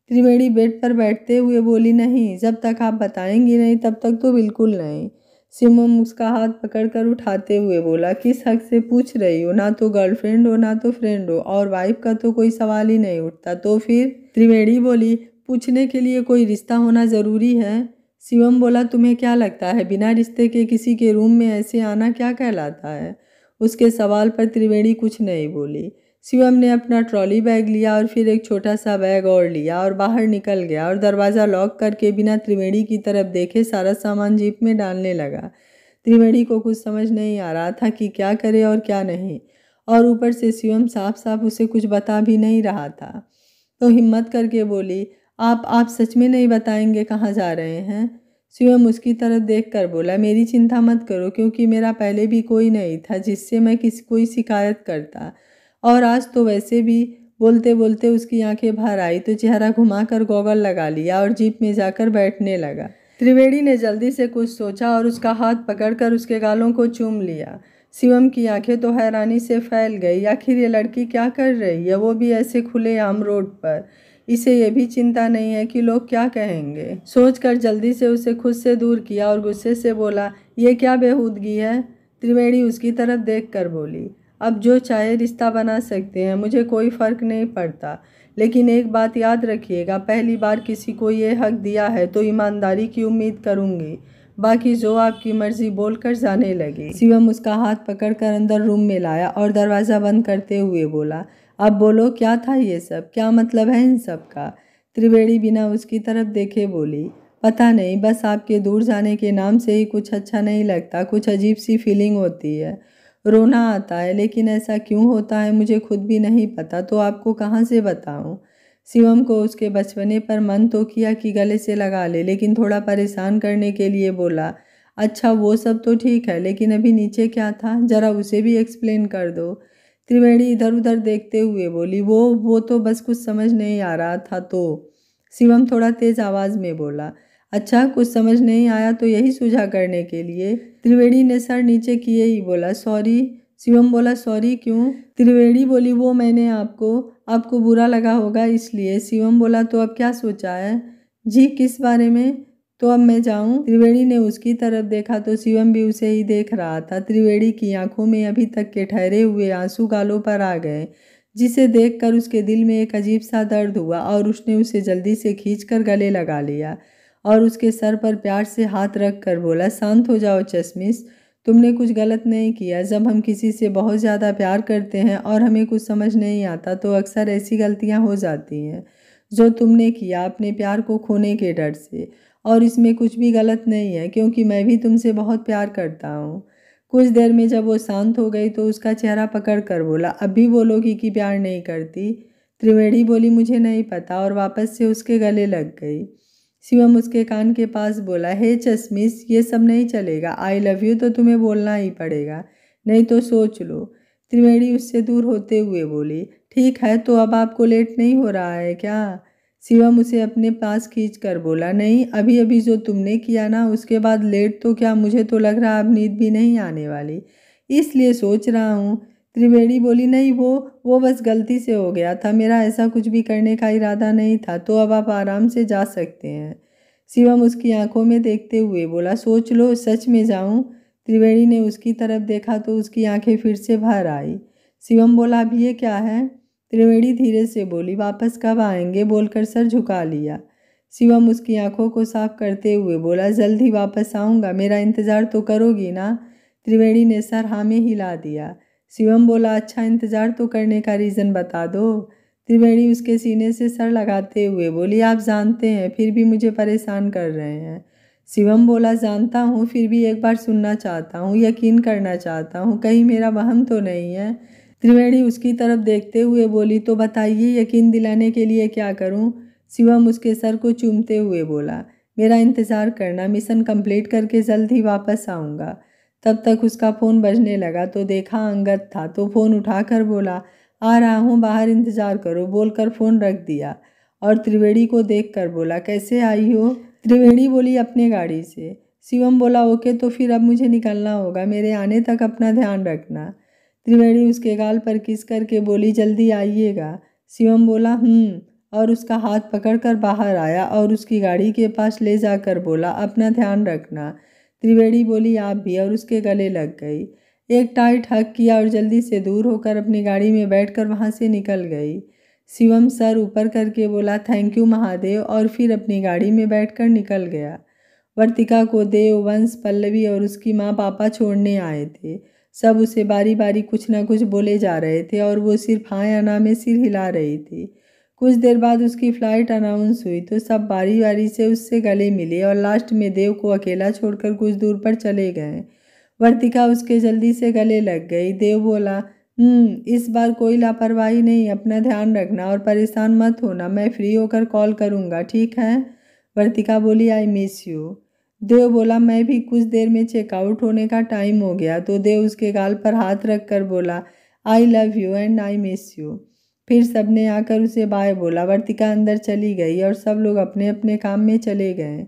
त्रिवेणी बेड पर बैठते हुए बोली नहीं जब तक आप बताएंगी नहीं तब तक तो बिल्कुल नहीं शिवम उसका हाथ पकड़कर उठाते हुए बोला किस हक से पूछ रही हो ना तो गर्लफ्रेंड हो ना तो फ्रेंड हो और वाइफ का तो कोई सवाल ही नहीं उठता तो फिर त्रिवेणी बोली पूछने के लिए कोई रिश्ता होना ज़रूरी है शिवम बोला तुम्हें क्या लगता है बिना रिश्ते के किसी के रूम में ऐसे आना क्या कहलाता है उसके सवाल पर त्रिवेणी कुछ नहीं बोली शिवम ने अपना ट्रॉली बैग लिया और फिर एक छोटा सा बैग और लिया और बाहर निकल गया और दरवाज़ा लॉक करके बिना त्रिवेणी की तरफ देखे सारा सामान जीप में डालने लगा त्रिवेणी को कुछ समझ नहीं आ रहा था कि क्या करे और क्या नहीं और ऊपर से शिवम साफ साफ उसे कुछ बता भी नहीं रहा था तो हिम्मत करके बोली आप आप सच में नहीं बताएंगे कहाँ जा रहे हैं स्वयं उसकी तरफ देख कर बोला मेरी चिंता मत करो क्योंकि मेरा पहले भी कोई नहीं था जिससे मैं किस कोई शिकायत करता और आज तो वैसे भी बोलते बोलते उसकी आंखें बाहर आई तो चेहरा घुमाकर गोगल लगा लिया और जीप में जाकर बैठने लगा त्रिवेणी ने जल्दी से कुछ सोचा और उसका हाथ पकड़कर उसके गालों को चूम लिया शिवम की आंखें तो हैरानी से फैल गई आखिर ये लड़की क्या कर रही है वो भी ऐसे खुले आम रोड पर इसे यह भी चिंता नहीं है कि लोग क्या कहेंगे सोचकर जल्दी से उसे खुद से दूर किया और गुस्से से बोला ये क्या बेहूदगी है त्रिवेणी उसकी तरफ देख कर बोली अब जो चाहे रिश्ता बना सकते हैं मुझे कोई फ़र्क नहीं पड़ता लेकिन एक बात याद रखिएगा पहली बार किसी को ये हक दिया है तो ईमानदारी की उम्मीद करूँगी बाकी जो आपकी मर्जी बोलकर जाने लगी शिवम उसका हाथ पकड़कर अंदर रूम में लाया और दरवाज़ा बंद करते हुए बोला अब बोलो क्या था ये सब क्या मतलब है इन सब का त्रिवेणी बिना उसकी तरफ देखे बोली पता नहीं बस आपके दूर जाने के नाम से ही कुछ अच्छा नहीं लगता कुछ अजीब सी फीलिंग होती है रोना आता है लेकिन ऐसा क्यों होता है मुझे खुद भी नहीं पता तो आपको कहाँ से बताऊँ शिवम को उसके बचपने पर मन तो किया कि गले से लगा ले लेकिन थोड़ा परेशान करने के लिए बोला अच्छा वो सब तो ठीक है लेकिन अभी नीचे क्या था ज़रा उसे भी एक्सप्लेन कर दो त्रिवेणी इधर उधर देखते हुए बोली वो वो तो बस कुछ समझ नहीं आ रहा था तो शिवम थोड़ा तेज आवाज़ में बोला अच्छा कुछ समझ नहीं आया तो यही सुझा करने के लिए त्रिवेणी ने सर नीचे किए ही बोला सॉरी शिवम बोला सॉरी क्यों त्रिवेणी बोली वो मैंने आपको आपको बुरा लगा होगा इसलिए शिवम बोला तो अब क्या सोचा है जी किस बारे में तो अब मैं जाऊं त्रिवेणी ने उसकी तरफ देखा तो शिवम भी उसे ही देख रहा था त्रिवेणी की आंखों में अभी तक के ठहरे हुए आंसू गालों पर आ गए जिसे देखकर उसके दिल में एक अजीब सा दर्द हुआ और उसने उसे जल्दी से खींचकर गले लगा लिया और उसके सर पर प्यार से हाथ रख कर बोला शांत हो जाओ चश्मिस तुमने कुछ गलत नहीं किया जब हम किसी से बहुत ज़्यादा प्यार करते हैं और हमें कुछ समझ नहीं आता तो अक्सर ऐसी गलतियाँ हो जाती हैं जो तुमने किया अपने प्यार को खोने के डर से और इसमें कुछ भी गलत नहीं है क्योंकि मैं भी तुमसे बहुत प्यार करता हूँ कुछ देर में जब वो शांत हो गई तो उसका चेहरा पकड़ कर बोला अब भी बोलोगी कि, प्यार नहीं करती त्रिवेणी बोली मुझे नहीं पता और वापस से उसके गले लग गई शिवम उसके कान के पास बोला हे चश्मिस ये सब नहीं चलेगा आई लव यू तो तुम्हें बोलना ही पड़ेगा नहीं तो सोच लो त्रिवेणी उससे दूर होते हुए बोली ठीक है तो अब आपको लेट नहीं हो रहा है क्या शिवम उसे अपने पास खींच कर बोला नहीं अभी अभी जो तुमने किया ना उसके बाद लेट तो क्या मुझे तो लग रहा अब नींद भी नहीं आने वाली इसलिए सोच रहा हूँ त्रिवेणी बोली नहीं वो वो बस गलती से हो गया था मेरा ऐसा कुछ भी करने का इरादा नहीं था तो अब आप आराम से जा सकते हैं शिवम उसकी आंखों में देखते हुए बोला सोच लो सच में जाऊं त्रिवेणी ने उसकी तरफ देखा तो उसकी आंखें फिर से भर आई शिवम बोला अब ये क्या है त्रिवेणी धीरे से बोली वापस कब आएंगे बोलकर सर झुका लिया शिवम उसकी आंखों को साफ करते हुए बोला जल्द ही वापस आऊँगा मेरा इंतज़ार तो करोगी ना त्रिवेणी ने सर हामे हिला दिया शिवम बोला अच्छा इंतज़ार तो करने का रीज़न बता दो त्रिवेणी उसके सीने से सर लगाते हुए बोली आप जानते हैं फिर भी मुझे परेशान कर रहे हैं शिवम बोला जानता हूँ फिर भी एक बार सुनना चाहता हूँ यकीन करना चाहता हूँ कहीं मेरा वहम तो नहीं है त्रिवेणी उसकी तरफ देखते हुए बोली तो बताइए यकीन दिलाने के लिए क्या करूं? शिवम उसके सर को चूमते हुए बोला मेरा इंतज़ार करना मिशन कंप्लीट करके जल्द ही वापस आऊँगा तब तक उसका फ़ोन बजने लगा तो देखा अंगद था तो फ़ोन उठाकर बोला आ रहा हूँ बाहर इंतज़ार करो बोलकर फ़ोन रख दिया और त्रिवेणी को देखकर बोला कैसे आई हो त्रिवेणी बोली अपने गाड़ी से शिवम बोला ओके तो फिर अब मुझे निकलना होगा मेरे आने तक अपना ध्यान रखना त्रिवेणी उसके गाल पर किस करके बोली जल्दी आइएगा शिवम बोला हूँ हम्म। और उसका हाथ पकड़कर बाहर आया और उसकी गाड़ी के पास ले जाकर बोला अपना ध्यान रखना त्रिवेणी बोली आप भी और उसके गले लग गई एक टाइट हक किया और जल्दी से दूर होकर अपनी गाड़ी में बैठ कर वहाँ से निकल गई शिवम सर ऊपर करके बोला थैंक यू महादेव और फिर अपनी गाड़ी में बैठ कर निकल गया वर्तिका को देव वंश पल्लवी और उसकी माँ पापा छोड़ने आए थे सब उसे बारी बारी कुछ ना कुछ बोले जा रहे थे और वो सिर्फ हाँ या ना में सिर हिला रही थी कुछ देर बाद उसकी फ़्लाइट अनाउंस हुई तो सब बारी बारी से उससे गले मिले और लास्ट में देव को अकेला छोड़कर कुछ दूर पर चले गए वर्तिका उसके जल्दी से गले लग गई देव बोला हम्म, इस बार कोई लापरवाही नहीं अपना ध्यान रखना और परेशान मत होना मैं फ्री होकर कॉल करूँगा ठीक है वर्तिका बोली आई मिस यू देव बोला मैं भी कुछ देर में चेकआउट होने का टाइम हो गया तो देव उसके गाल पर हाथ रख कर बोला I love you and I miss you फिर सब ने आकर उसे बाय बोला वर्तिका अंदर चली गई और सब लोग अपने अपने काम में चले गए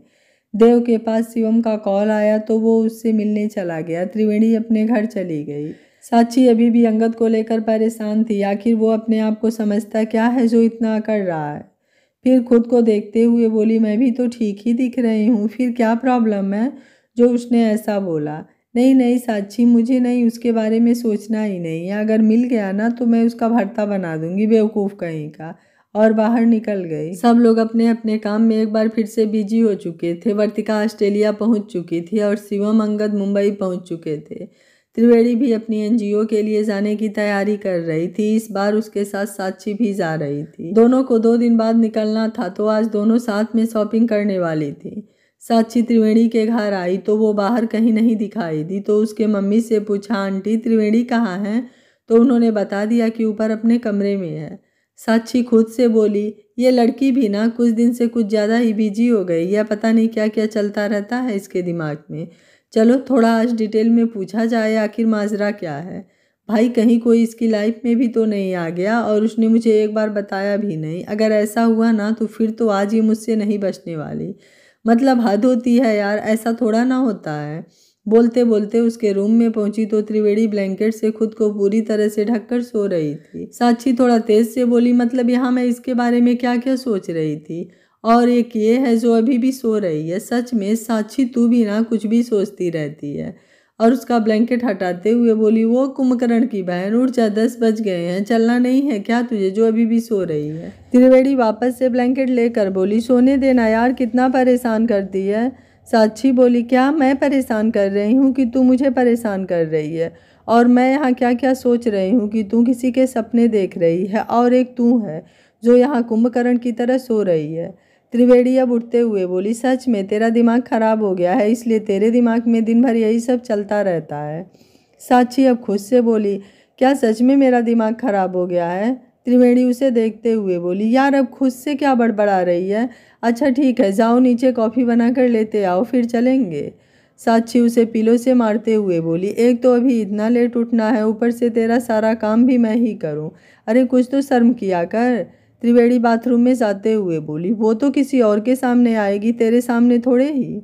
देव के पास शिवम का कॉल आया तो वो उससे मिलने चला गया त्रिवेणी अपने घर चली गई साक्षी अभी भी अंगद को लेकर परेशान थी आखिर वो अपने आप को समझता क्या है जो इतना कर रहा है फिर खुद को देखते हुए बोली मैं भी तो ठीक ही दिख रही हूँ फिर क्या प्रॉब्लम है जो उसने ऐसा बोला नहीं नहीं साक्षी मुझे नहीं उसके बारे में सोचना ही नहीं है अगर मिल गया ना तो मैं उसका भरता बना दूंगी बेवकूफ़ कहीं का और बाहर निकल गई सब लोग अपने अपने काम में एक बार फिर से बिजी हो चुके थे वर्तिका ऑस्ट्रेलिया पहुंच चुकी थी और शिवम अंगद मुंबई पहुंच चुके थे त्रिवेणी भी अपनी एनजीओ के लिए जाने की तैयारी कर रही थी इस बार उसके साथ साक्षी भी जा रही थी दोनों को दो दिन बाद निकलना था तो आज दोनों साथ में शॉपिंग करने वाली थी साक्षी त्रिवेणी के घर आई तो वो बाहर कहीं नहीं दिखाई दी तो उसके मम्मी से पूछा आंटी त्रिवेणी कहाँ हैं तो उन्होंने बता दिया कि ऊपर अपने कमरे में है साक्षी खुद से बोली ये लड़की भी ना कुछ दिन से कुछ ज़्यादा ही बिजी हो गई या पता नहीं क्या क्या चलता रहता है इसके दिमाग में चलो थोड़ा आज डिटेल में पूछा जाए आखिर माजरा क्या है भाई कहीं कोई इसकी लाइफ में भी तो नहीं आ गया और उसने मुझे एक बार बताया भी नहीं अगर ऐसा हुआ ना तो फिर तो आज ये मुझसे नहीं बचने वाली मतलब हद होती है यार ऐसा थोड़ा ना होता है बोलते बोलते उसके रूम में पहुंची तो त्रिवेणी ब्लैंकेट से खुद को पूरी तरह से ढककर सो रही थी साक्षी थोड़ा तेज से बोली मतलब यहाँ मैं इसके बारे में क्या क्या सोच रही थी और एक ये है जो अभी भी सो रही है सच में साक्षी तू भी ना कुछ भी सोचती रहती है और उसका ब्लैंकेट हटाते हुए बोली वो कुंभकर्ण की बहन उठ जा दस बज गए हैं चलना नहीं है क्या तुझे जो अभी भी सो रही है त्रिवेणी वापस से ब्लैंकेट लेकर बोली सोने देना यार कितना परेशान करती है साक्षी बोली क्या मैं परेशान कर रही हूँ कि तू मुझे परेशान कर रही है और मैं यहाँ क्या क्या सोच रही हूँ कि तू किसी के सपने देख रही है और एक तू है जो यहाँ कुंभकर्ण की तरह सो रही है त्रिवेणी अब उठते हुए बोली सच में तेरा दिमाग खराब हो गया है इसलिए तेरे दिमाग में दिन भर यही सब चलता रहता है साक्षी अब खुद से बोली क्या सच में मेरा दिमाग खराब हो गया है त्रिवेणी उसे देखते हुए बोली यार अब खुद से क्या बड़बड़ा रही है अच्छा ठीक है जाओ नीचे कॉफ़ी बना कर लेते आओ फिर चलेंगे साक्षी उसे पिलो से मारते हुए बोली एक तो अभी इतना लेट उठना है ऊपर से तेरा सारा काम भी मैं ही करूं अरे कुछ तो शर्म किया कर त्रिवेणी बाथरूम में जाते हुए बोली वो तो किसी और के सामने आएगी तेरे सामने थोड़े ही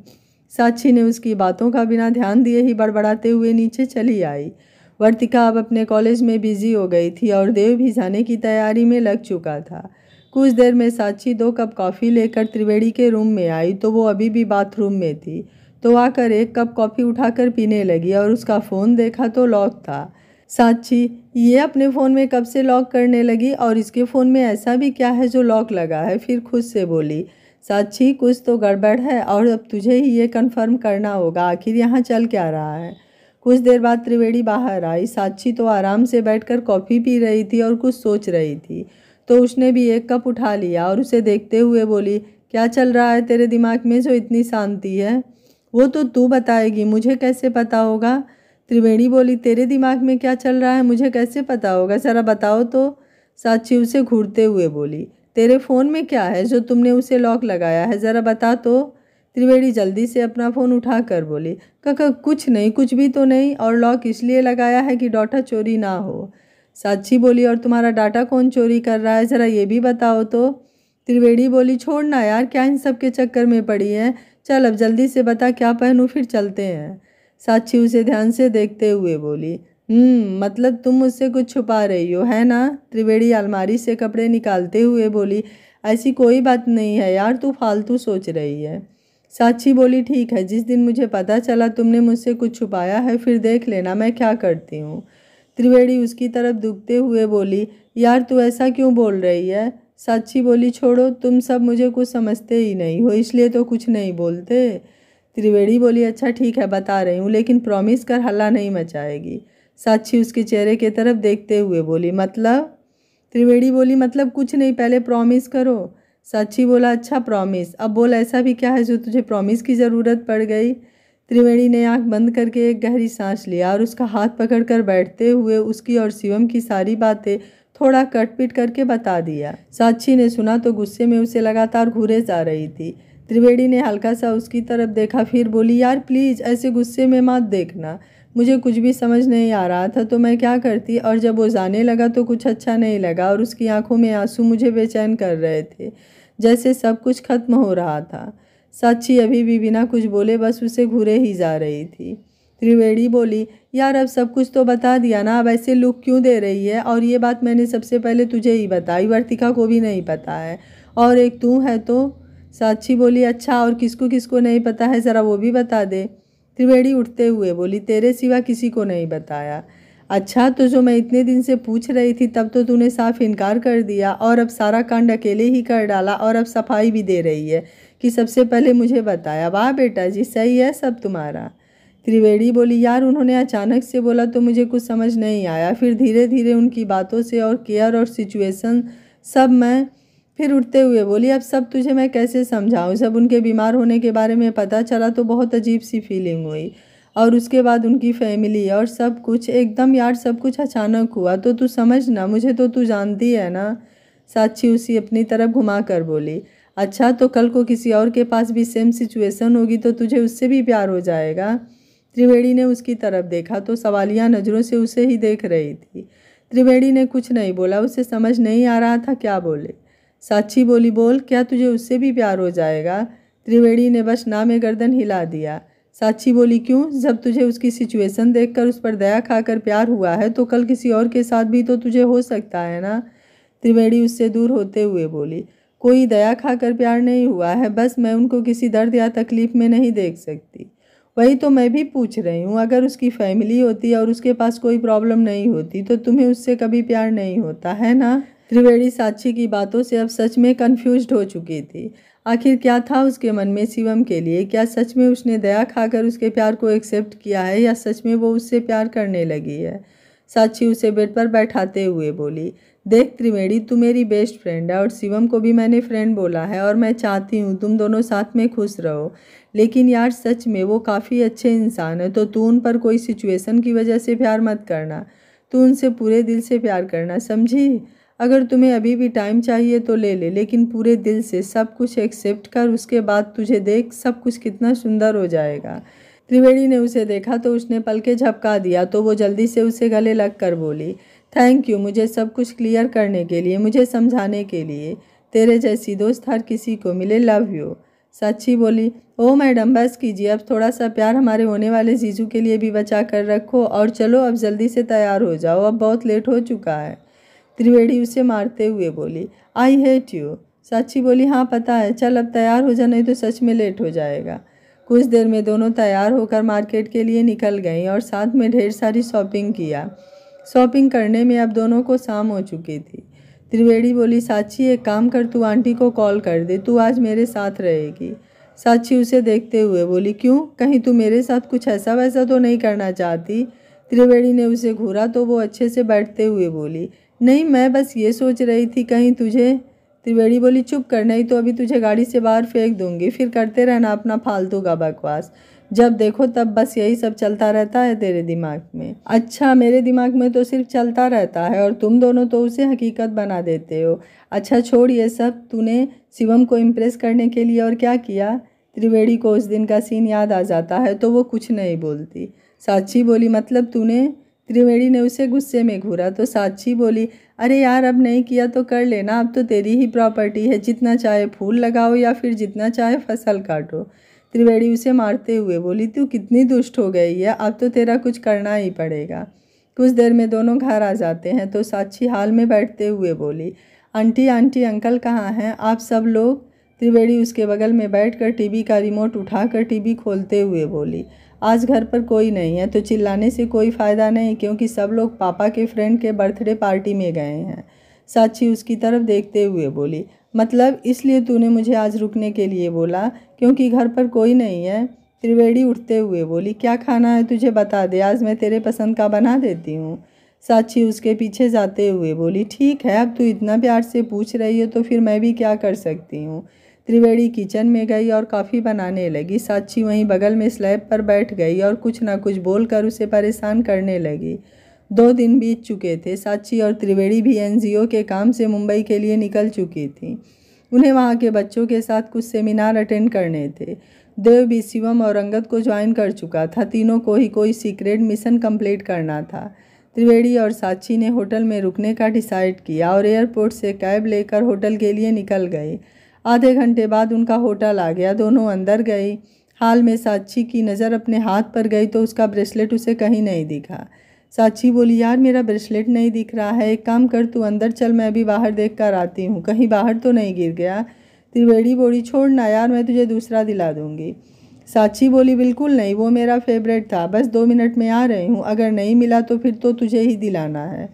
साक्षी ने उसकी बातों का बिना ध्यान दिए ही बड़बड़ाते हुए नीचे चली आई वर्तिका अब अपने कॉलेज में बिजी हो गई थी और देव भी जाने की तैयारी में लग चुका था कुछ देर में साक्षी दो कप कॉफ़ी लेकर त्रिवेणी के रूम में आई तो वो अभी भी बाथरूम में थी तो आकर एक कप कॉफ़ी उठाकर पीने लगी और उसका फ़ोन देखा तो लॉक था साक्षी ये अपने फ़ोन में कब से लॉक करने लगी और इसके फ़ोन में ऐसा भी क्या है जो लॉक लगा है फिर खुद से बोली साक्षी कुछ तो गड़बड़ है और अब तुझे ही ये कन्फर्म करना होगा आखिर यहाँ चल क्या रहा है कुछ देर बाद त्रिवेणी बाहर आई साक्षी तो आराम से बैठकर कॉफ़ी पी रही थी और कुछ सोच रही थी तो उसने भी एक कप उठा लिया और उसे देखते हुए बोली क्या चल रहा है तेरे दिमाग में जो इतनी शांति है वो तो तू बताएगी मुझे कैसे पता होगा त्रिवेणी बोली तेरे दिमाग में क्या चल रहा है मुझे कैसे पता होगा ज़रा बताओ तो साक्षी उसे घूरते हुए बोली तेरे फ़ोन में क्या है जो तुमने उसे लॉक लगाया है ज़रा बता तो त्रिवेणी जल्दी से अपना फ़ोन उठा कर बोली काका कुछ नहीं कुछ भी तो नहीं और लॉक इसलिए लगाया है कि डाटा चोरी ना हो साक्षी बोली और तुम्हारा डाटा कौन चोरी कर रहा है ज़रा ये भी बताओ तो त्रिवेणी बोली छोड़ना यार क्या इन सब के चक्कर में पड़ी है चल अब जल्दी से बता क्या पहनूँ फिर चलते हैं साक्षी उसे ध्यान से देखते हुए बोली हम्म, मतलब तुम मुझसे कुछ छुपा रही हो है ना त्रिवेणी अलमारी से कपड़े निकालते हुए बोली ऐसी कोई बात नहीं है यार तू फालतू सोच रही है साक्षी बोली ठीक है जिस दिन मुझे पता चला तुमने मुझसे कुछ छुपाया है फिर देख लेना मैं क्या करती हूँ त्रिवेणी उसकी तरफ दुखते हुए बोली यार तू ऐसा क्यों बोल रही है साक्षी बोली छोड़ो तुम सब मुझे कुछ समझते ही नहीं हो इसलिए तो कुछ नहीं बोलते त्रिवेणी बोली अच्छा ठीक है बता रही हूँ लेकिन प्रॉमिस कर हल्ला नहीं मचाएगी साक्षी उसके चेहरे की तरफ देखते हुए बोली मतलब त्रिवेणी बोली मतलब कुछ नहीं पहले प्रॉमिस करो साक्षी बोला अच्छा प्रॉमिस अब बोल ऐसा भी क्या है जो तुझे प्रॉमिस की ज़रूरत पड़ गई त्रिवेणी ने आंख बंद करके एक गहरी सांस लिया और उसका हाथ पकड़कर बैठते हुए उसकी और शिवम की सारी बातें थोड़ा कटपिट करके बता दिया साक्षी ने सुना तो गुस्से में उसे लगातार घूरे जा रही थी त्रिवेणी ने हल्का सा उसकी तरफ देखा फिर बोली यार प्लीज़ ऐसे गुस्से में मत देखना मुझे कुछ भी समझ नहीं आ रहा था तो मैं क्या करती और जब वो जाने लगा तो कुछ अच्छा नहीं लगा और उसकी आंखों में आंसू मुझे बेचैन कर रहे थे जैसे सब कुछ खत्म हो रहा था साक्षी अभी भी बिना कुछ बोले बस उसे घूरे ही जा रही थी त्रिवेणी बोली यार अब सब कुछ तो बता दिया ना अब ऐसे लुक क्यों दे रही है और ये बात मैंने सबसे पहले तुझे ही बताई वर्तिका को भी नहीं पता है और एक तू है तो साक्षी बोली अच्छा और किसको किसको नहीं पता है ज़रा वो भी बता दे त्रिवेणी उठते हुए बोली तेरे सिवा किसी को नहीं बताया अच्छा तो जो मैं इतने दिन से पूछ रही थी तब तो तूने साफ इनकार कर दिया और अब सारा कांड अकेले ही कर डाला और अब सफाई भी दे रही है कि सबसे पहले मुझे बताया वाह बेटा जी सही है सब तुम्हारा त्रिवेणी बोली यार उन्होंने अचानक से बोला तो मुझे कुछ समझ नहीं आया फिर धीरे धीरे उनकी बातों से और केयर और सिचुएसन सब मैं फिर उठते हुए बोली अब सब तुझे मैं कैसे समझाऊँ जब उनके बीमार होने के बारे में पता चला तो बहुत अजीब सी फीलिंग हुई और उसके बाद उनकी फैमिली और सब कुछ एकदम यार सब कुछ अचानक हुआ तो तू समझ ना मुझे तो तू जानती है ना साक्षी उसी अपनी तरफ घुमा कर बोली अच्छा तो कल को किसी और के पास भी सेम सिचुएशन होगी तो तुझे उससे भी प्यार हो जाएगा त्रिवेणी ने उसकी तरफ देखा तो सवालिया नज़रों से उसे ही देख रही थी त्रिवेणी ने कुछ नहीं बोला उसे समझ नहीं आ रहा था क्या बोले साक्षी बोली बोल क्या तुझे उससे भी प्यार हो जाएगा त्रिवेणी ने बस ना में गर्दन हिला दिया साक्षी बोली क्यों जब तुझे उसकी सिचुएशन देखकर उस पर दया खाकर प्यार हुआ है तो कल किसी और के साथ भी तो तुझे हो सकता है ना त्रिवेणी उससे दूर होते हुए बोली कोई दया खाकर प्यार नहीं हुआ है बस मैं उनको किसी दर्द या तकलीफ़ में नहीं देख सकती वही तो मैं भी पूछ रही हूँ अगर उसकी फैमिली होती और उसके पास कोई प्रॉब्लम नहीं होती तो तुम्हें उससे कभी प्यार नहीं होता है ना त्रिवेणी साक्षी की बातों से अब सच में कन्फ्यूज हो चुकी थी आखिर क्या था उसके मन में शिवम के लिए क्या सच में उसने दया खाकर उसके प्यार को एक्सेप्ट किया है या सच में वो उससे प्यार करने लगी है साक्षी उसे बेड पर बैठाते हुए बोली देख त्रिवेणी तू मेरी बेस्ट फ्रेंड है और शिवम को भी मैंने फ्रेंड बोला है और मैं चाहती हूँ तुम दोनों साथ में खुश रहो लेकिन यार सच में वो काफ़ी अच्छे इंसान है तो तू उन पर कोई सिचुएशन की वजह से प्यार मत करना तू उनसे पूरे दिल से प्यार करना समझी अगर तुम्हें अभी भी टाइम चाहिए तो ले ले लेकिन पूरे दिल से सब कुछ एक्सेप्ट कर उसके बाद तुझे देख सब कुछ कितना सुंदर हो जाएगा त्रिवेणी ने उसे देखा तो उसने पलके झपका दिया तो वो जल्दी से उसे गले लग कर बोली थैंक यू मुझे सब कुछ क्लियर करने के लिए मुझे समझाने के लिए तेरे जैसी दोस्त हर किसी को मिले लव यू साक्षी बोली ओ मैडम बस कीजिए अब थोड़ा सा प्यार हमारे होने वाले जीजू के लिए भी बचा कर रखो और चलो अब जल्दी से तैयार हो जाओ अब बहुत लेट हो चुका है त्रिवेणी उसे मारते हुए बोली आई हेट यू साक्षी बोली हाँ पता है चल अब तैयार हो जा नहीं तो सच में लेट हो जाएगा कुछ देर में दोनों तैयार होकर मार्केट के लिए निकल गईं और साथ में ढेर सारी शॉपिंग किया शॉपिंग करने में अब दोनों को शाम हो चुकी थी त्रिवेणी बोली साक्षी एक काम कर तू आंटी को कॉल कर दे तू आज मेरे साथ रहेगी साक्षी उसे देखते हुए बोली क्यों कहीं तू मेरे साथ कुछ ऐसा वैसा तो नहीं करना चाहती त्रिवेणी ने उसे घूरा तो वो अच्छे से बैठते हुए बोली नहीं मैं बस ये सोच रही थी कहीं तुझे त्रिवेणी बोली चुप कर नहीं तो अभी तुझे गाड़ी से बाहर फेंक दूंगी फिर करते रहना अपना फालतू का बकवास जब देखो तब बस यही सब चलता रहता है तेरे दिमाग में अच्छा मेरे दिमाग में तो सिर्फ चलता रहता है और तुम दोनों तो उसे हकीकत बना देते हो अच्छा छोड़ ये सब तूने शिवम को इम्प्रेस करने के लिए और क्या किया त्रिवेणी को उस दिन का सीन याद आ जाता है तो वो कुछ नहीं बोलती साक्षी बोली मतलब तूने त्रिवेणी ने उसे गुस्से में घूरा तो साक्षी बोली अरे यार अब नहीं किया तो कर लेना अब तो तेरी ही प्रॉपर्टी है जितना चाहे फूल लगाओ या फिर जितना चाहे फसल काटो त्रिवेणी उसे मारते हुए बोली तू कितनी दुष्ट हो गई है अब तो तेरा कुछ करना ही पड़ेगा कुछ देर में दोनों घर आ जाते हैं तो साक्षी हाल में बैठते हुए बोली आंटी आंटी अंकल कहाँ हैं आप सब लोग त्रिवेणी उसके बगल में बैठकर टीवी का रिमोट उठाकर टीवी खोलते हुए बोली आज घर पर कोई नहीं है तो चिल्लाने से कोई फ़ायदा नहीं क्योंकि सब लोग पापा के फ्रेंड के बर्थडे पार्टी में गए हैं साक्षी उसकी तरफ देखते हुए बोली मतलब इसलिए तूने मुझे आज रुकने के लिए बोला क्योंकि घर पर कोई नहीं है त्रिवेणी उठते हुए बोली क्या खाना है तुझे बता दे आज मैं तेरे पसंद का बना देती हूँ साक्षी उसके पीछे जाते हुए बोली ठीक है अब तू इतना प्यार से पूछ रही हो तो फिर मैं भी क्या कर सकती हूँ त्रिवेणी किचन में गई और कॉफ़ी बनाने लगी साक्षी वहीं बगल में स्लैब पर बैठ गई और कुछ ना कुछ बोलकर उसे परेशान करने लगी दो दिन बीत चुके थे साक्षी और त्रिवेणी भी एनजीओ के काम से मुंबई के लिए निकल चुकी थी उन्हें वहाँ के बच्चों के साथ कुछ सेमिनार अटेंड करने थे देव भी शिवम और अंगद को ज्वाइन कर चुका था तीनों को ही कोई सीक्रेट मिशन कंप्लीट करना था त्रिवेणी और साक्षी ने होटल में रुकने का डिसाइड किया और एयरपोर्ट से कैब लेकर होटल के लिए निकल गए आधे घंटे बाद उनका होटल आ गया दोनों अंदर गई हाल में साक्षी की नज़र अपने हाथ पर गई तो उसका ब्रेसलेट उसे कहीं नहीं दिखा साक्षी बोली यार मेरा ब्रेसलेट नहीं दिख रहा है एक काम कर तू अंदर चल मैं अभी बाहर देख कर आती हूँ कहीं बाहर तो नहीं गिर गया त्रिवेड़ी बोली छोड़ना यार मैं तुझे दूसरा दिला दूँगी साक्षी बोली बिल्कुल नहीं वो मेरा फेवरेट था बस दो मिनट में आ रही हूँ अगर नहीं मिला तो फिर तो तुझे ही दिलाना है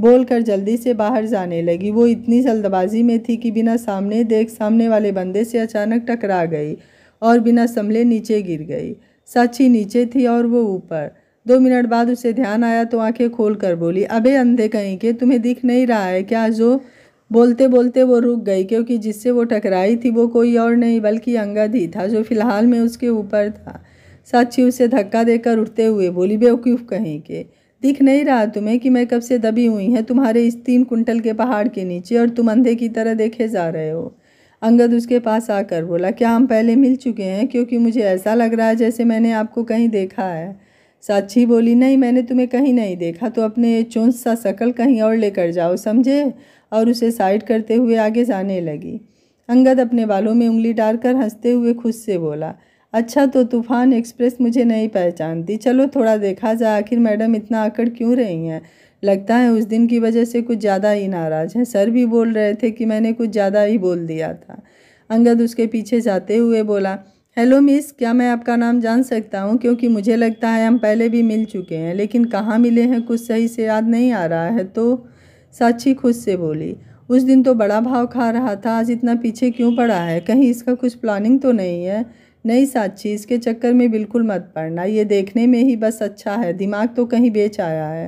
बोलकर जल्दी से बाहर जाने लगी वो इतनी जल्दबाजी में थी कि बिना सामने देख सामने वाले बंदे से अचानक टकरा गई और बिना संभले नीचे गिर गई साक्षी नीचे थी और वो ऊपर दो मिनट बाद उसे ध्यान आया तो आंखें खोल कर बोली अबे अंधे कहीं के तुम्हें दिख नहीं रहा है क्या जो बोलते बोलते वो रुक गई क्योंकि जिससे वो टकराई थी वो कोई और नहीं बल्कि अंगद ही था जो फिलहाल में उसके ऊपर था साक्षी उसे धक्का देकर उठते हुए बोली बेवकूफ़ कहीं के दिख नहीं रहा तुम्हें कि मैं कब से दबी हुई है तुम्हारे इस तीन कुंटल के पहाड़ के नीचे और तुम अंधे की तरह देखे जा रहे हो अंगद उसके पास आकर बोला क्या हम पहले मिल चुके हैं क्योंकि मुझे ऐसा लग रहा है जैसे मैंने आपको कहीं देखा है साक्षी बोली नहीं मैंने तुम्हें कहीं नहीं देखा तो अपने चोंच सा शकल कहीं और लेकर जाओ समझे और उसे साइड करते हुए आगे जाने लगी अंगद अपने बालों में उंगली डालकर हंसते हुए खुद से बोला अच्छा तो तूफ़ान एक्सप्रेस मुझे नहीं पहचानती चलो थोड़ा देखा जाए आखिर मैडम इतना आकड़ क्यों रही हैं लगता है उस दिन की वजह से कुछ ज़्यादा ही नाराज़ हैं सर भी बोल रहे थे कि मैंने कुछ ज़्यादा ही बोल दिया था अंगद उसके पीछे जाते हुए बोला हेलो मिस क्या मैं आपका नाम जान सकता हूँ क्योंकि मुझे लगता है हम पहले भी मिल चुके हैं लेकिन कहाँ मिले हैं कुछ सही से याद नहीं आ रहा है तो साक्षी खुद से बोली उस दिन तो बड़ा भाव खा रहा था आज इतना पीछे क्यों पड़ा है कहीं इसका कुछ प्लानिंग तो नहीं है नहीं साक्षी इसके चक्कर में बिल्कुल मत पड़ना ये देखने में ही बस अच्छा है दिमाग तो कहीं बेच आया है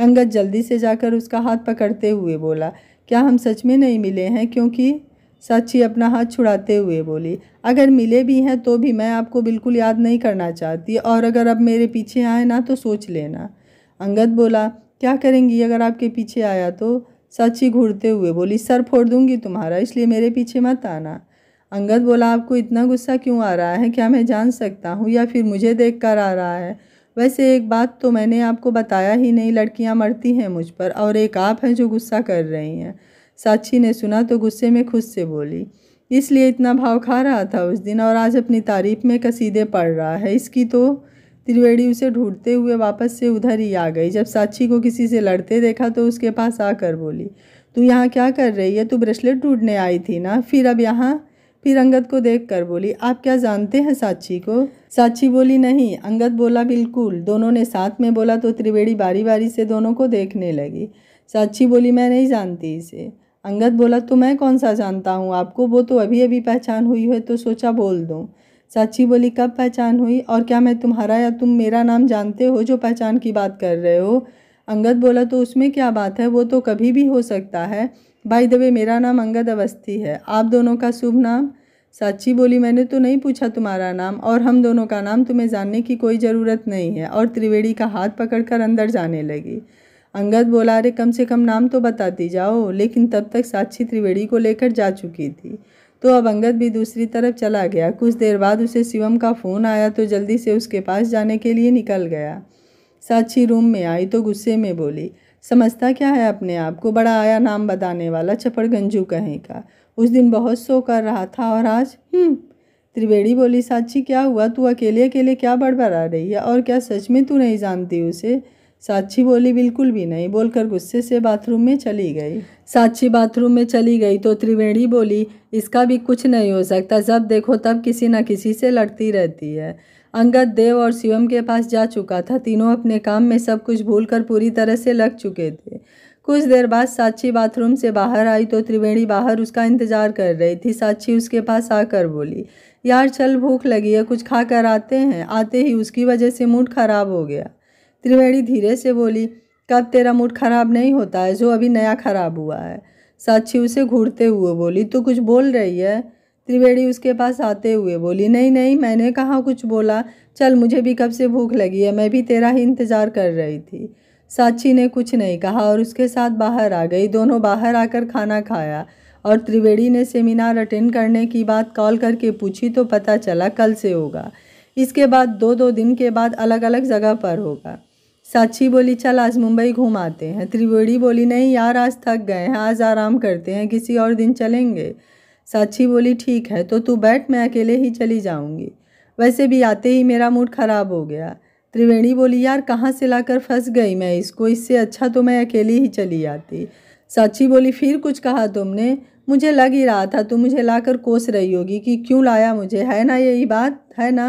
अंगद जल्दी से जाकर उसका हाथ पकड़ते हुए बोला क्या हम सच में नहीं मिले हैं क्योंकि साक्षी अपना हाथ छुड़ाते हुए बोली अगर मिले भी हैं तो भी मैं आपको बिल्कुल याद नहीं करना चाहती और अगर अब मेरे पीछे आए ना तो सोच लेना अंगद बोला क्या करेंगी अगर आपके पीछे आया तो साक्षी घूरते हुए बोली सर फोड़ दूंगी तुम्हारा इसलिए मेरे पीछे मत आना अंगद बोला आपको इतना गुस्सा क्यों आ रहा है क्या मैं जान सकता हूँ या फिर मुझे देख कर आ रहा है वैसे एक बात तो मैंने आपको बताया ही नहीं लड़कियाँ मरती हैं मुझ पर और एक आप हैं जो गुस्सा कर रही हैं साक्षी ने सुना तो गुस्से में खुद से बोली इसलिए इतना भाव खा रहा था उस दिन और आज अपनी तारीफ में कसीदे पढ़ रहा है इसकी तो त्रिवेणी उसे ढूंढते हुए वापस से उधर ही आ गई जब साक्षी को किसी से लड़ते देखा तो उसके पास आकर बोली तू यहाँ क्या कर रही है तू ब्रेसलेट ढूंढने आई थी ना फिर अब यहाँ फिर अंगद को देख कर बोली आप क्या जानते हैं साक्षी को साक्षी बोली नहीं अंगद बोला बिल्कुल दोनों ने साथ में बोला तो त्रिवेणी बारी बारी से दोनों को देखने लगी साक्षी बोली मैं नहीं जानती इसे अंगद बोला तो मैं कौन सा जानता हूँ आपको वो तो अभी अभी पहचान हुई है तो सोचा बोल दूँ साक्षी बोली कब पहचान हुई और क्या मैं तुम्हारा या तुम मेरा नाम जानते हो जो पहचान की बात कर रहे हो अंगद बोला तो उसमें क्या बात है वो तो कभी भी हो सकता है भाई दबे मेरा नाम अंगद अवस्थी है आप दोनों का शुभ नाम साक्षी बोली मैंने तो नहीं पूछा तुम्हारा नाम और हम दोनों का नाम तुम्हें जानने की कोई ज़रूरत नहीं है और त्रिवेणी का हाथ पकड़कर अंदर जाने लगी अंगद बोला अरे कम से कम नाम तो बताती जाओ लेकिन तब तक साक्षी त्रिवेणी को लेकर जा चुकी थी तो अब अंगद भी दूसरी तरफ चला गया कुछ देर बाद उसे शिवम का फ़ोन आया तो जल्दी से उसके पास जाने के लिए निकल गया साक्षी रूम में आई तो गुस्से में बोली समझता क्या है अपने आप को बड़ा आया नाम बताने वाला चपड़ गंजू कहें का उस दिन बहुत सो कर रहा था और आज हम्म त्रिवेणी बोली साक्षी क्या हुआ तू अकेले अकेले क्या बड़बड़ा रही है और क्या सच में तू नहीं जानती उसे साक्षी बोली बिल्कुल भी नहीं बोलकर गुस्से से बाथरूम में चली गई साक्षी बाथरूम में चली गई तो त्रिवेणी बोली इसका भी कुछ नहीं हो सकता जब देखो तब किसी न किसी से लड़ती रहती है अंगद देव और शिवम के पास जा चुका था तीनों अपने काम में सब कुछ भूलकर पूरी तरह से लग चुके थे कुछ देर बाद साक्षी बाथरूम से बाहर आई तो त्रिवेणी बाहर उसका इंतजार कर रही थी साक्षी उसके पास आकर बोली यार चल भूख लगी है कुछ खा कर आते हैं आते ही उसकी वजह से मूड खराब हो गया त्रिवेणी धीरे से बोली कब तेरा मूड खराब नहीं होता है जो अभी नया खराब हुआ है साक्षी उसे घूरते हुए बोली तो कुछ बोल रही है त्रिवेणी उसके पास आते हुए बोली नहीं नहीं मैंने कहाँ कुछ बोला चल मुझे भी कब से भूख लगी है मैं भी तेरा ही इंतज़ार कर रही थी साक्षी ने कुछ नहीं कहा और उसके साथ बाहर आ गई दोनों बाहर आकर खाना खाया और त्रिवेणी ने सेमिनार अटेंड करने की बात कॉल करके पूछी तो पता चला कल से होगा इसके बाद दो दो दिन के बाद अलग अलग जगह पर होगा साक्षी बोली चल आज मुंबई घूम आते हैं त्रिवेणी बोली नहीं यार आज थक गए हैं आज आराम करते हैं किसी और दिन चलेंगे साक्षी बोली ठीक है तो तू बैठ मैं अकेले ही चली जाऊँगी वैसे भी आते ही मेरा मूड ख़राब हो गया त्रिवेणी बोली यार कहाँ से लाकर फंस गई मैं इसको इससे अच्छा तो मैं अकेली ही चली आती साक्षी बोली फिर कुछ कहा तुमने मुझे लग ही रहा था तुम मुझे लाकर कोस रही होगी कि क्यों लाया मुझे है ना यही बात है ना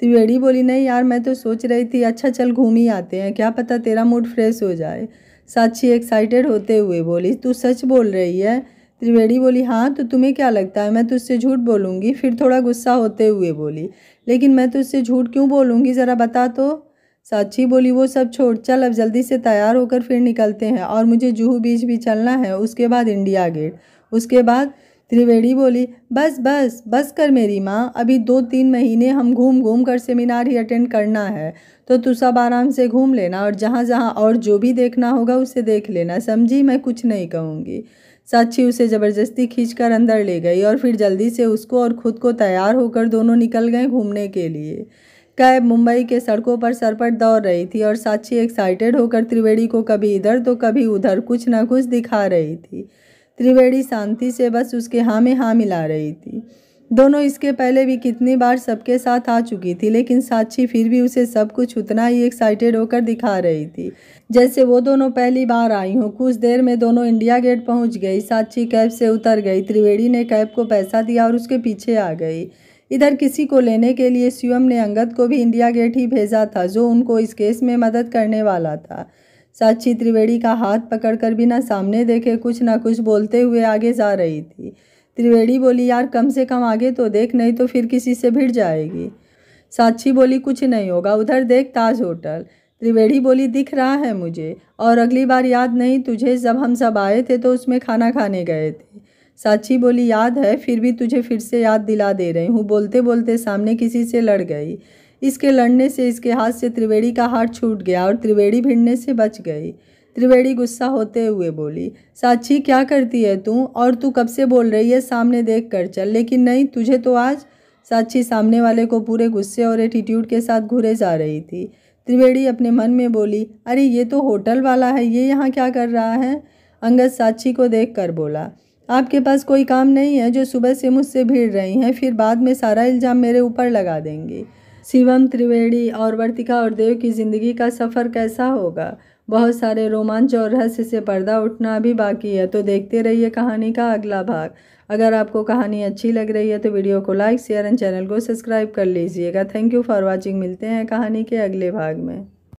त्रिवेणी बोली नहीं यार मैं तो सोच रही थी अच्छा चल घूम ही आते हैं क्या पता तेरा मूड फ्रेश हो जाए साक्षी एक्साइटेड होते हुए बोली तू सच बोल रही है त्रिवेणी बोली हाँ तो तुम्हें क्या लगता है मैं तुझसे झूठ बोलूँगी फिर थोड़ा गुस्सा होते हुए बोली लेकिन मैं तुझसे झूठ क्यों बोलूँगी ज़रा बता तो साक्षी बोली वो सब छोड़ चल अब जल्दी से तैयार होकर फिर निकलते हैं और मुझे जूहू बीच भी चलना है उसके बाद इंडिया गेट उसके बाद त्रिवेणी बोली बस बस बस कर मेरी माँ अभी दो तीन महीने हम घूम घूम कर सेमिनार ही अटेंड करना है तो तू सब आराम से घूम लेना और जहाँ जहाँ और जो भी देखना होगा उसे देख लेना समझी मैं कुछ नहीं कहूँगी साक्षी उसे ज़बरदस्ती खींचकर अंदर ले गई और फिर जल्दी से उसको और खुद को तैयार होकर दोनों निकल गए घूमने के लिए कैब मुंबई के सड़कों पर सरपट दौड़ रही थी और साक्षी एक्साइटेड होकर त्रिवेणी को कभी इधर तो कभी उधर कुछ ना कुछ दिखा रही थी त्रिवेणी शांति से बस उसके हाँ में हाँ मिला रही थी दोनों इसके पहले भी कितनी बार सबके साथ आ चुकी थी लेकिन साक्षी फिर भी उसे सब कुछ उतना ही एक्साइटेड होकर दिखा रही थी जैसे वो दोनों पहली बार आई हों कुछ देर में दोनों इंडिया गेट पहुंच गई साक्षी कैब से उतर गई त्रिवेणी ने कैब को पैसा दिया और उसके पीछे आ गई इधर किसी को लेने के लिए सीएम ने अंगद को भी इंडिया गेट ही भेजा था जो उनको इस केस में मदद करने वाला था साक्षी त्रिवेणी का हाथ पकड़कर बिना सामने देखे कुछ ना कुछ बोलते हुए आगे जा रही थी त्रिवेणी बोली यार कम से कम आगे तो देख नहीं तो फिर किसी से भिड़ जाएगी साक्षी बोली कुछ नहीं होगा उधर देख ताज होटल त्रिवेणी बोली दिख रहा है मुझे और अगली बार याद नहीं तुझे जब हम सब आए थे तो उसमें खाना खाने गए थे साक्षी बोली याद है फिर भी तुझे फिर से याद दिला दे रही हूँ बोलते बोलते सामने किसी से लड़ गई इसके लड़ने से इसके हाथ से त्रिवेणी का हाथ छूट गया और त्रिवेणी भिड़ने से बच गई त्रिवेणी गुस्सा होते हुए बोली साक्षी क्या करती है तू और तू कब से बोल रही है सामने देख कर चल लेकिन नहीं तुझे तो आज साक्षी सामने वाले को पूरे गुस्से और एटीट्यूड के साथ घूरे जा रही थी त्रिवेणी अपने मन में बोली अरे ये तो होटल वाला है ये यहाँ क्या कर रहा है अंगद साक्षी को देख कर बोला आपके पास कोई काम नहीं है जो सुबह से मुझसे भीड़ रही हैं फिर बाद में सारा इल्ज़ाम मेरे ऊपर लगा देंगी शिवम त्रिवेणी और वर्तिका और देव की ज़िंदगी का सफ़र कैसा होगा बहुत सारे रोमांच और रहस्य से पर्दा उठना भी बाकी है तो देखते रहिए कहानी का अगला भाग अगर आपको कहानी अच्छी लग रही है तो वीडियो को लाइक शेयर एंड चैनल को सब्सक्राइब कर लीजिएगा थैंक यू फॉर वॉचिंग मिलते हैं कहानी के अगले भाग में